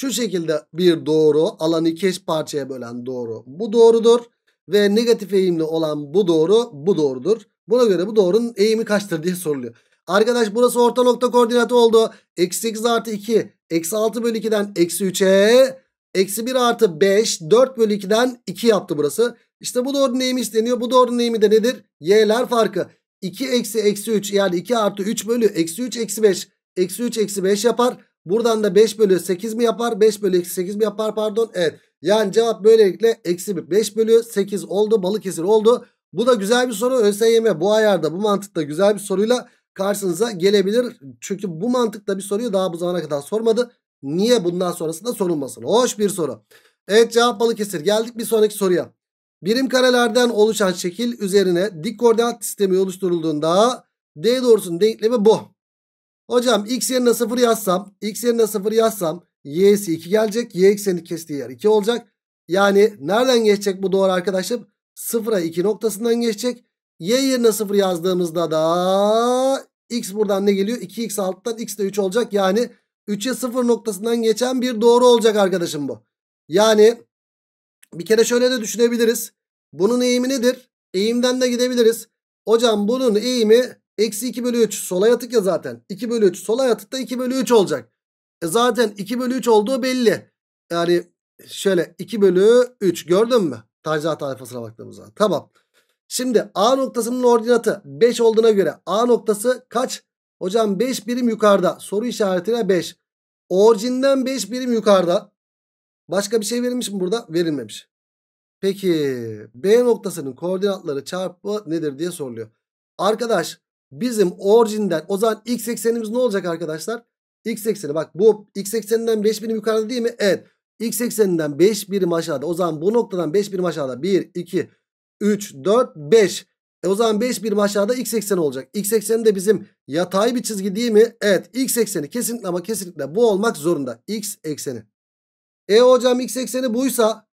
Şu şekilde bir doğru alanı iki eş parçaya bölen doğru bu doğrudur. Ve negatif eğimli olan bu doğru bu doğrudur. Buna göre bu doğrunun eğimi kaçtır diye soruluyor. Arkadaş burası orta nokta koordinatı oldu. Eksi 8 artı 2. Eksi 6 bölü 2'den eksi 3'e. Eksi 1 artı 5. 4 bölü 2'den 2 yaptı burası. İşte bu doğrunun eğimi isteniyor. Bu doğrunun eğimi de nedir? Y'ler farkı. 2 eksi eksi 3 yani 2 artı 3 bölü eksi 3 eksi 5. Eksi 3 eksi 5 yapar. Buradan da 5 bölü 8 mi yapar? 5 bölü 8 mi yapar pardon? Evet. Yani cevap böylelikle eksi 5 bölü 8 oldu. Balıkesir oldu. Bu da güzel bir soru. ÖSYM bu ayarda bu mantıkta güzel bir soruyla karşınıza gelebilir. Çünkü bu mantıkta bir soruyu daha bu zamana kadar sormadı. Niye bundan sonrasında sorulmasın? Hoş bir soru. Evet cevap Balıkesir. Geldik bir sonraki soruya. Birim karelerden oluşan şekil üzerine dik koordinat sistemi oluşturulduğunda D doğrusunun denklemi bu. Hocam x yerine 0 yazsam x yerine 0 yazsam y'si 2 gelecek. Y ekseni kestiği yer 2 olacak. Yani nereden geçecek bu doğru arkadaşım? 0'a 2 noktasından geçecek. Y yerine 0 yazdığımızda da x buradan ne geliyor? 2x alttan x de 3 olacak. Yani 3'e 0 noktasından geçen bir doğru olacak arkadaşım bu. Yani bir kere şöyle de düşünebiliriz. Bunun eğimi nedir? Eğimden de gidebiliriz. Hocam bunun eğimi Eksi 2 bölü 3 sola yatık ya zaten. 2 bölü 3 sola da 2 bölü 3 olacak. E zaten 2 bölü 3 olduğu belli. Yani şöyle 2 bölü 3 gördün mü? Tanjant tayfasına baktığımızda Tamam. Şimdi A noktasının ordinatı 5 olduğuna göre A noktası kaç? Hocam 5 birim yukarıda. Soru işaretine 5. Orijinden 5 birim yukarıda. Başka bir şey verilmiş mi burada? Verilmemiş. Peki B noktasının koordinatları çarpı nedir diye soruluyor. Arkadaş bizim orijinden o zaman x eksenimiz ne olacak arkadaşlar? X ekseni bak bu x ekseninden 5 birim yukarıda değil mi? Evet. X ekseninden 5 birim aşağıda. O zaman bu noktadan 5 birim aşağıda. 1, 2, 3, 4, 5. E o zaman 5 birim aşağıda x ekseni olacak. X ekseni de bizim yatay bir çizgi değil mi? Evet. X ekseni kesinlikle ama kesinlikle bu olmak zorunda. X ekseni. E hocam x ekseni buysa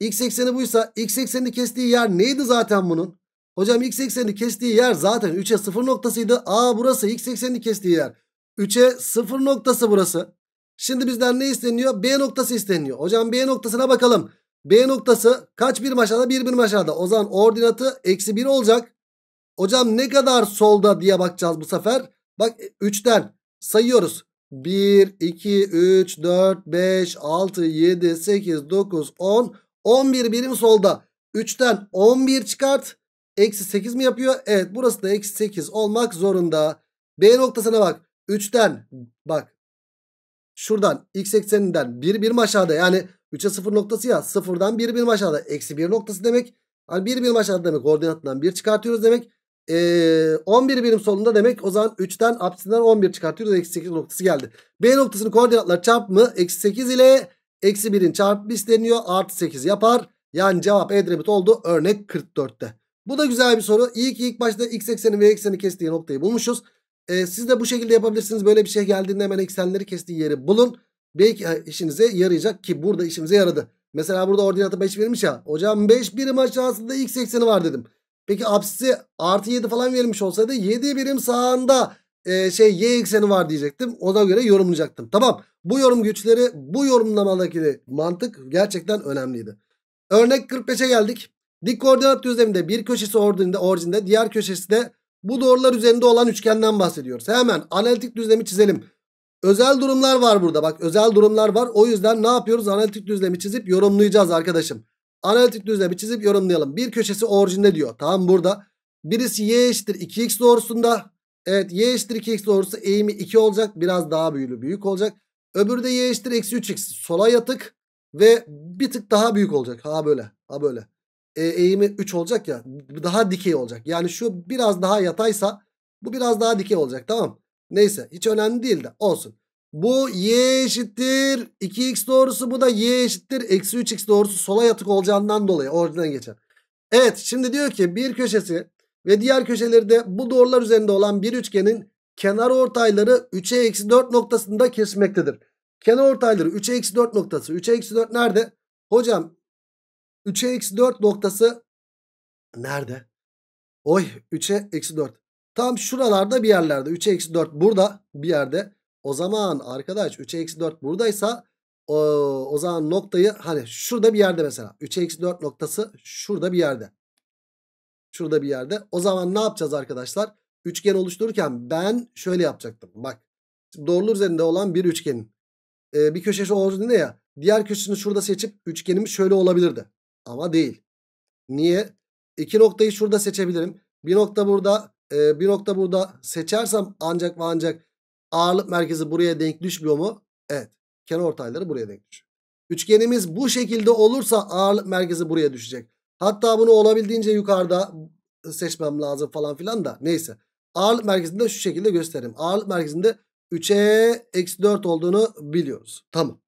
x ekseni buysa x eksenini kestiği yer neydi zaten bunun? Hocam x ekseni kestiği yer zaten 3'e 0 noktasıydı. A burası x ekseni kestiği yer. 3'e 0 noktası burası. Şimdi bizden ne isteniyor? B noktası isteniyor. Hocam B noktasına bakalım. B noktası kaç birim aşağıda? 1 bir birim aşağıda. O zaman ordinatı eksi 1 olacak. Hocam ne kadar solda diye bakacağız bu sefer. Bak 3'ten sayıyoruz. 1, 2, 3, 4, 5, 6, 7, 8, 9, 10. 11 birim solda. 3'ten 11 çıkart. Eksi 8 mi yapıyor? Evet burası da eksi 8 olmak zorunda. B noktasına bak. 3'ten bak. Şuradan x ekseninden 1 birim aşağıda. Yani 3'e 0 noktası ya. 0'dan 1 birim aşağıda. Eksi 1 noktası demek. Hani 1 birim aşağıda demek. Koordinatından 1 çıkartıyoruz demek. Ee, 11 birim solunda demek. O zaman 3'ten apsisinden 11 çıkartıyoruz. Eksi 8 noktası geldi. B noktasının koordinatları çarpımı eksi 8 ile eksi 1'in çarpımı isteniyor. Artı 8 yapar. Yani cevap Edremit oldu. Örnek 44'te. Bu da güzel bir soru. İyi ki ilk başta x ekseni ve ekseni kestiği noktayı bulmuşuz. E, siz de bu şekilde yapabilirsiniz. Böyle bir şey geldiğinde hemen eksenleri kestiği yeri bulun. Belki işinize yarayacak ki burada işimize yaradı. Mesela burada ordinatı 5 verilmiş ya. Hocam 5 birim aşağısında x ekseni var dedim. Peki apsisi artı 7 falan verilmiş olsaydı 7 birim sağında e, şey y ekseni var diyecektim. Ona göre yorumlayacaktım. Tamam bu yorum güçleri bu yorumlamadaki mantık gerçekten önemliydi. Örnek 45'e geldik. Dik koordinat düzleminde bir köşesi orijinde, orijinde diğer köşesi de bu doğrular üzerinde olan üçgenden bahsediyoruz. Hemen analitik düzlemi çizelim. Özel durumlar var burada. Bak özel durumlar var. O yüzden ne yapıyoruz? Analitik düzlemi çizip yorumlayacağız arkadaşım. Analitik düzlemi çizip yorumlayalım. Bir köşesi orijinde diyor. Tamam burada. Birisi y eşittir 2x doğrusunda. Evet y eşittir 2x doğrusu eğimi 2 olacak. Biraz daha büyülü büyük olacak. Öbürü de y eşittir eksi 3x. Sola yatık ve bir tık daha büyük olacak. Ha böyle. Ha böyle e, eğimi 3 olacak ya daha dikey olacak. Yani şu biraz daha yataysa bu biraz daha dikey olacak tamam Neyse hiç önemli değil de olsun. Bu y eşittir 2x doğrusu bu da y eşittir eksi 3x doğrusu sola yatık olacağından dolayı oradan geçer. Evet şimdi diyor ki bir köşesi ve diğer köşeleri de bu doğrular üzerinde olan bir üçgenin kenar ortayları 3'e eksi 4 noktasında kesmektedir. Kenar ortayları 3'e eksi 4 noktası. 3'e eksi 4 nerede? Hocam 3'e eksi 4 noktası nerede? Oy 3'e eksi 4. Tam şuralarda bir yerlerde. 3'e eksi 4 burada bir yerde. O zaman arkadaş 3'e eksi 4 buradaysa o, o zaman noktayı hani şurada bir yerde mesela. 3'e eksi 4 noktası şurada bir yerde. Şurada bir yerde. O zaman ne yapacağız arkadaşlar? Üçgen oluştururken ben şöyle yapacaktım. Bak doğrulu üzerinde olan bir üçgenin. Ee, bir köşesi ne ya. Diğer köşesini şurada seçip üçgenimiz şöyle olabilirdi. Ama değil. Niye? İki noktayı şurada seçebilirim. Bir nokta burada e, bir nokta burada seçersem ancak ve ancak ağırlık merkezi buraya denk düşmüyor mu? Evet. Kenar ortayları buraya denk düşüyor. Üçgenimiz bu şekilde olursa ağırlık merkezi buraya düşecek. Hatta bunu olabildiğince yukarıda e, seçmem lazım falan filan da neyse. Ağırlık merkezinde şu şekilde göstereyim. Ağırlık merkezinde 3 e eksi 4 olduğunu biliyoruz. Tamam.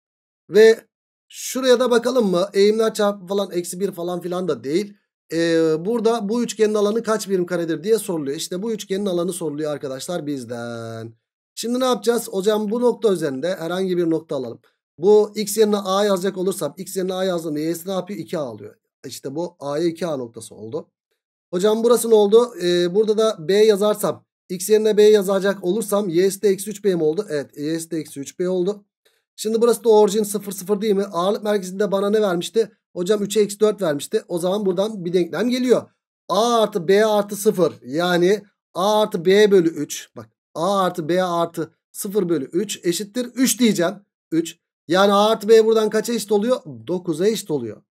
Ve Şuraya da bakalım mı? Eğimler çarpı falan eksi 1 falan filan da değil. Ee, burada bu üçgenin alanı kaç birim karedir diye soruluyor. İşte bu üçgenin alanı soruluyor arkadaşlar bizden. Şimdi ne yapacağız? Hocam bu nokta üzerinde herhangi bir nokta alalım. Bu x yerine a yazacak olursam x yerine a yazdığımda y'si ne yapıyor? 2a alıyor. İşte bu a'ya 2a noktası oldu. Hocam burası ne oldu? Ee, burada da b yazarsam x yerine b yazacak olursam y'si de eksi 3b mi oldu? Evet y'si de eksi 3b oldu. Şimdi burası da orijin 0 0 değil mi? Ağırlık merkezinde bana ne vermişti? Hocam 3'e x 4 vermişti. O zaman buradan bir denklem geliyor. A artı B artı 0 yani A artı B bölü 3. Bak A artı B artı 0 bölü 3 eşittir 3 diyeceğim. 3. Yani A artı B buradan kaça eşit oluyor? 9'a eşit oluyor.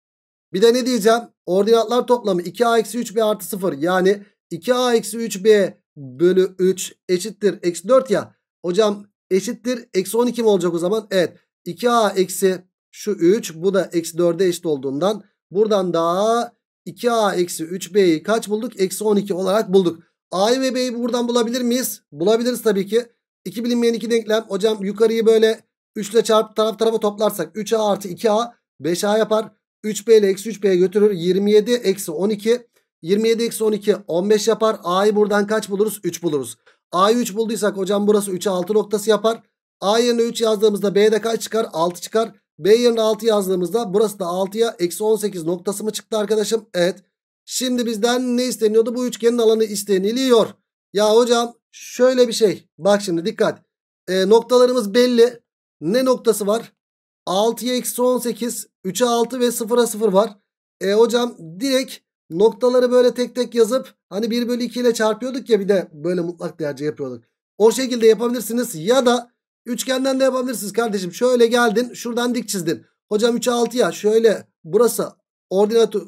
Bir de ne diyeceğim? Ordinatlar toplamı 2A eksi 3B artı 0. Yani 2A eksi 3B bölü 3 eşittir. Eksi 4 ya. Hocam eşittir. Eksi 12 mi olacak o zaman? Evet. 2A eksi şu 3 bu da eksi 4'e eşit olduğundan buradan da 2A eksi 3B'yi kaç bulduk? Eksi 12 olarak bulduk. A'yı ve B'yi buradan bulabilir miyiz? Bulabiliriz tabii ki. 2 bilinmeyen 2 denklem. Hocam yukarıyı böyle 3 ile çarp taraf tarafa toplarsak 3A artı 2A 5A yapar. 3B ile eksi 3B'ye götürür. 27 eksi 12. 27 eksi 12 15 yapar. A'yı buradan kaç buluruz? 3 buluruz. A'yı 3 bulduysak hocam burası 3'e 6 noktası yapar. A yerine 3 yazdığımızda B'de kaç çıkar? 6 çıkar. B yerine 6 yazdığımızda burası da 6'ya eksi 18 noktası mı çıktı arkadaşım? Evet. Şimdi bizden ne isteniyordu? Bu üçgenin alanı isteniliyor. Ya hocam şöyle bir şey. Bak şimdi dikkat. E, noktalarımız belli. Ne noktası var? 6'ya eksi 18, 3'e 6 ve 0'a 0 var. E hocam direkt noktaları böyle tek tek yazıp hani 1 bölü 2 ile çarpıyorduk ya bir de böyle mutlak değerce yapıyorduk. O şekilde yapabilirsiniz ya da üçgenden de yapabilirsiniz kardeşim. Şöyle geldin şuradan dik çizdin. Hocam 3'e 6 ya şöyle burası ordinatı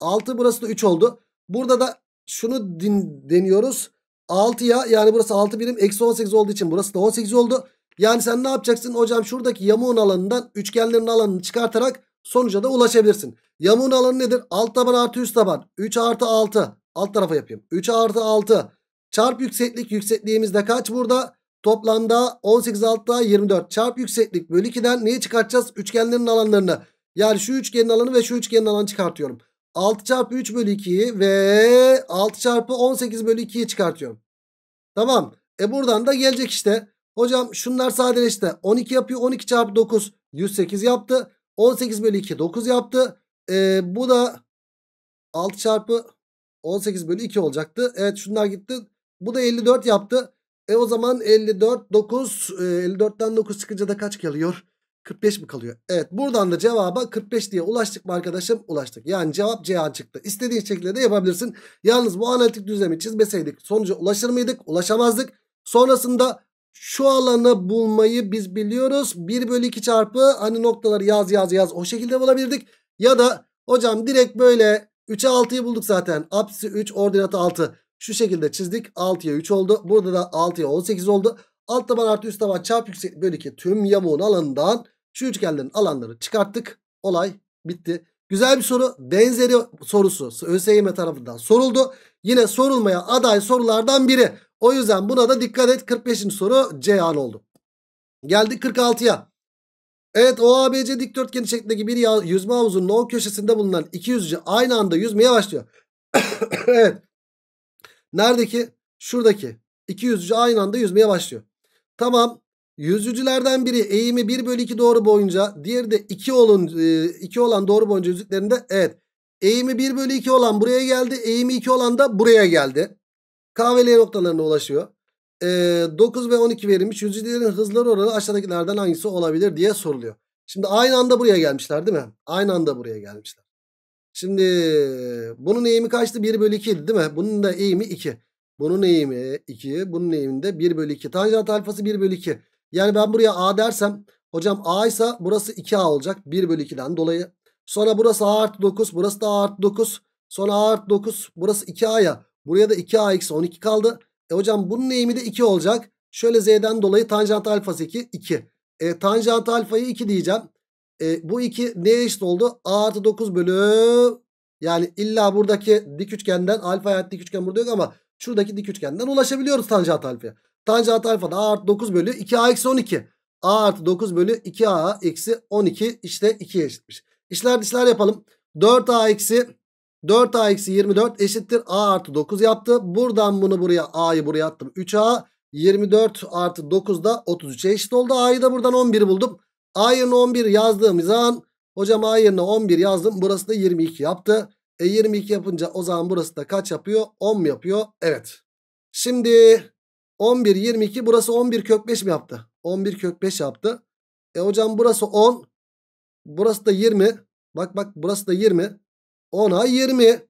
6 burası da 3 oldu. Burada da şunu din, deniyoruz. ya yani burası 6 birim eksi 18 olduğu için burası da 18 oldu. Yani sen ne yapacaksın hocam şuradaki yamuğun alanından üçgenlerin alanını çıkartarak sonuca da ulaşabilirsin. Yamuğun alanı nedir? Alt taban artı üst taban. 3 artı 6. Alt tarafa yapayım. 3 artı 6. Çarp yükseklik. Yüksekliğimiz de kaç burada? Toplamda 18 alt 24. Çarp yükseklik bölü 2'den neyi çıkartacağız? Üçgenlerin alanlarını. Yani şu üçgenin alanı ve şu üçgenin alanı çıkartıyorum. 6 çarpı 3 bölü 2'yi ve 6 çarpı 18 bölü 2'yi çıkartıyorum. Tamam. E buradan da gelecek işte. Hocam şunlar sadeleşti. 12 yapıyor. 12 çarpı 9 108 yaptı. 18 bölü 2 9 yaptı. Ee, bu da 6 çarpı 18 bölü 2 olacaktı. Evet şunlar gitti. Bu da 54 yaptı. E o zaman 54 9 54'ten 9 çıkınca da kaç kalıyor? 45 mi kalıyor? Evet buradan da cevaba 45 diye ulaştık mı arkadaşım? Ulaştık. Yani cevap Ceyhan çıktı. İstediğin şekilde de yapabilirsin. Yalnız bu analitik düzlemi çizmeseydik sonuca ulaşır mıydık? Ulaşamazdık. Sonrasında şu alanı bulmayı biz biliyoruz. 1 bölü 2 çarpı hani noktaları yaz yaz yaz o şekilde bulabilirdik. Ya da hocam direkt böyle 3'e 6'yı bulduk zaten. Apsisi 3 ordinatı 6. Şu şekilde çizdik. 6'ya 3 oldu. Burada da 6'ya 18 oldu. Alt taban artı üst taban çarp yüksek bölü 2 tüm yamuğun alanından şu üçgenlerin alanları çıkarttık. Olay bitti. Güzel bir soru. Benzeri sorusu ÖSYM tarafından soruldu. Yine sorulmaya aday sorulardan biri. O yüzden buna da dikkat et. 45. soru C Ceyhan oldu. Geldik 46'ya. Evet OABC dikdörtgen şeklindeki bir yüzme havuzunun 10 köşesinde bulunan iki yüzücü aynı anda yüzmeye başlıyor. evet. Neredeki? Şuradaki. İki yüzücü aynı anda yüzmeye başlıyor. Tamam. Yüzücülerden biri eğimi 1 bölü 2 doğru boyunca diğeri de 2, olun, 2 e, olan doğru boyunca yüzüklerinde evet. Eğimi 1 bölü 2 olan buraya geldi. Eğimi 2 olan da buraya geldi. K ve L noktalarına ulaşıyor. E, 9 ve 12 verilmiş. Yüzücülerin hızları oranı aşağıdakilerden hangisi olabilir diye soruluyor. Şimdi aynı anda buraya gelmişler değil mi? Aynı anda buraya gelmişler. Şimdi bunun eğimi kaçtı? 1 bölü 2 idi değil mi? Bunun da eğimi 2. Bunun eğimi 2. Bunun eğiminde 1 bölü 2. Tanjant alfası 1 bölü 2. Yani ben buraya A dersem hocam A ise burası 2A olacak. 1 bölü 2'den dolayı. Sonra burası A artı 9. Burası da A artı 9. Sonra A artı 9. Burası 2A ya. Buraya da 2ax 12 kaldı. E hocam bunun eğimi de 2 olacak. Şöyle z'den dolayı tanjant alfası 2 2. E, tanjant alfayı 2 diyeceğim. E, bu 2 neye eşit oldu? A artı 9 bölü yani illa buradaki dik üçgenden alfa hayat dik üçgen burada yok ama şuradaki dik üçgenden ulaşabiliyoruz tanjant alfaya. Tanjant alfa da a artı 9 bölü 2a eksi 12. a artı 9 bölü 2a eksi 12 işte 2'ye eşitmiş. İşler dişler yapalım. 4a eksi 4a eksi 24 eşittir a artı 9 yaptı. Buradan bunu buraya a'yı buraya attım. 3a 24 artı 9 da 33'e eşit oldu. A'yı da buradan 11 buldum. A yerine 11 yazdığımız zaman hocam A yerine 11 yazdım. Burası da 22 yaptı. E 22 yapınca o zaman burası da kaç yapıyor? 10 mu yapıyor? Evet. Şimdi 11 22 burası 11 kök 5 mi yaptı? 11 kök 5 yaptı. E hocam burası 10. Burası da 20. Bak bak burası da 20. 10'a 20.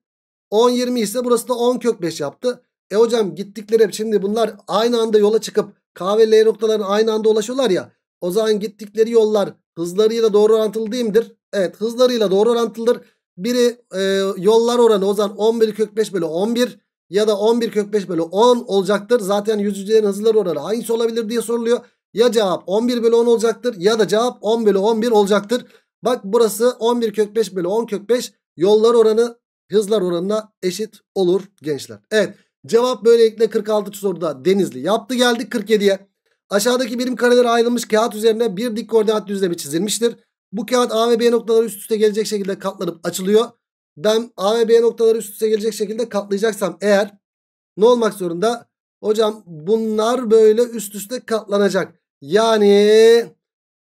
10 20 ise burası da 10 kök 5 yaptı. E hocam gittikleri hep şimdi bunlar aynı anda yola çıkıp K ve L noktalarına aynı anda ulaşıyorlar ya. O zaman gittikleri yollar hızlarıyla doğru orantılı değil midir? Evet hızlarıyla doğru orantılıdır. Biri e, yollar oranı o zaman 11 kök 5 bölü 11 ya da 11 kök 5 bölü 10 olacaktır. Zaten yüzücülerin hızlar oranı hangisi olabilir diye soruluyor. Ya cevap 11 bölü 10 olacaktır ya da cevap 10 bölü 11 olacaktır. Bak burası 11 kök 5 bölü 10 kök 5 Yollar oranı hızlar oranına eşit olur gençler. Evet cevap böylelikle 46. soruda Denizli yaptı geldik 47'ye. Aşağıdaki birim kareleri ayrılmış kağıt üzerine bir dik koordinat düzlemi çizilmiştir. Bu kağıt A ve B noktaları üst üste gelecek şekilde katlanıp açılıyor. Ben A ve B noktaları üst üste gelecek şekilde katlayacaksam eğer ne olmak zorunda? Hocam bunlar böyle üst üste katlanacak. Yani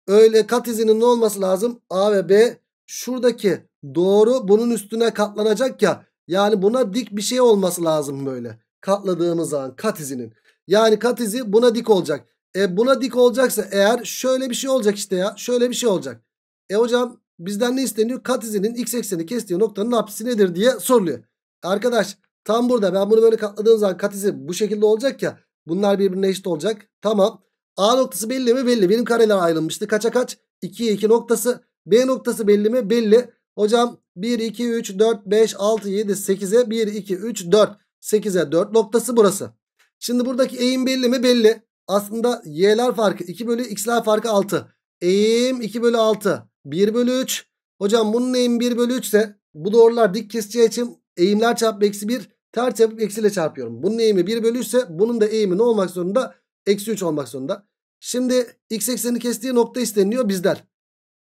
öyle kat izinin ne olması lazım? A ve B şuradaki Doğru bunun üstüne katlanacak ya. Yani buna dik bir şey olması lazım böyle. Katladığımız zaman kat izinin. Yani kat izi buna dik olacak. E buna dik olacaksa eğer şöyle bir şey olacak işte ya. Şöyle bir şey olacak. E hocam bizden ne isteniyor? Kat izinin x ekseni kestiği noktanın apsisi nedir diye soruluyor. Arkadaş tam burada ben bunu böyle katladığım zaman kat izi bu şekilde olacak ya. Bunlar birbirine eşit olacak. Tamam. A noktası belli mi? Belli. Benim kareler ayrılmıştı. Kaça kaç? 2'ye 2 noktası. B noktası belli mi? Belli. Hocam 1, 2, 3, 4, 5, 6, 7, 8'e 1, 2, 3, 4. 8'e 4 noktası burası. Şimdi buradaki eğim belli mi? Belli. Aslında y'ler farkı 2 bölü x'ler farkı 6. Eğim 2 bölü 6. 1 bölü 3. Hocam bunun eğim 1 bölü 3 ise bu doğrular dik keseceği için eğimler çarpı eksi 1 ters yapıp eksiyle çarpıyorum. Bunun eğimi 1 bölü 3 ise bunun da eğimi ne olmak zorunda? Eksi 3 olmak zorunda. Şimdi x ekseni kestiği nokta isteniyor bizden.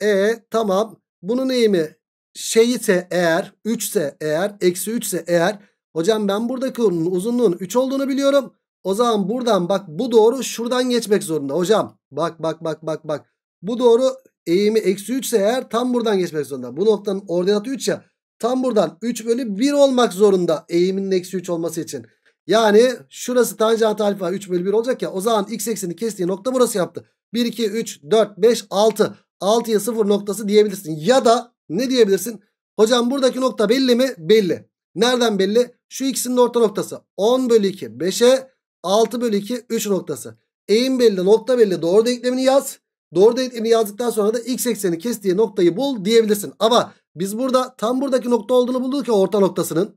E tamam. Bunun eğimi Şeyi ise eğer 3 ise eğer eksi 3 ise eğer hocam ben buradaki uzunluğun 3 olduğunu biliyorum. O zaman buradan bak bu doğru şuradan geçmek zorunda hocam. Bak bak bak bak bak. Bu doğru eğimi eksi 3 ise eğer tam buradan geçmek zorunda. Bu noktanın ordinatı 3 ya. Tam buradan 3 bölü 1 olmak zorunda eğiminin eksi 3 olması için. Yani şurası tanjant alfa 3 bölü 1 olacak ya. O zaman x ekseni kestiği nokta burası yaptı. 1, 2, 3, 4, 5, 6. 6'ya 0 noktası diyebilirsin. Ya da ne diyebilirsin? Hocam buradaki nokta belli mi? Belli. Nereden belli? Şu ikisinin orta noktası. 10 bölü 2 5'e 6 bölü 2 3 noktası. Eğim belli nokta belli doğru denklemini yaz. Doğru denklemini yazdıktan sonra da x ekseni kestiği noktayı bul diyebilirsin. Ama biz burada tam buradaki nokta olduğunu bulduk ya orta noktasının.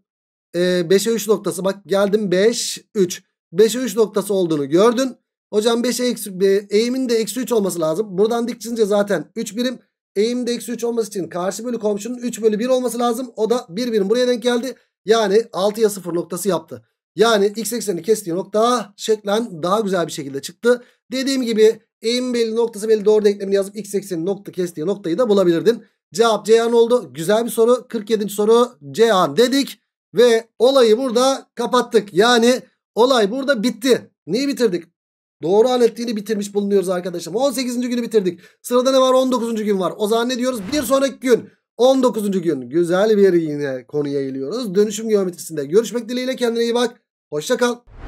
Ee, 5'e 3 noktası bak geldim 5 3. 5'e 3 noktası olduğunu gördün. Hocam 5'e eğimin de eksi 3 olması lazım. Buradan dikçince zaten 3 birim. Eğim de eksi 3 olması için karşı bölü komşunun 3 bölü 1 olması lazım. O da 1 birim buraya denk geldi. Yani 6'ya 0 noktası yaptı. Yani x ekseni kestiği nokta şeklen daha güzel bir şekilde çıktı. Dediğim gibi eğim belli noktası belli doğru denklemini yazıp x ekseni nokta kestiği noktayı da bulabilirdin. Cevap Ceyhan oldu. Güzel bir soru. 47. soru Ceyhan dedik. Ve olayı burada kapattık. Yani olay burada bitti. Neyi bitirdik? Doğru aletliğini bitirmiş bulunuyoruz arkadaşım. 18. günü bitirdik. Sırada ne var? 19. gün var. O zaman ne diyoruz? Bir sonraki gün. 19. gün. Güzel bir yine konuya eğiliyoruz. Dönüşüm geometrisinde görüşmek dileğiyle kendine iyi bak. Hoşça kal.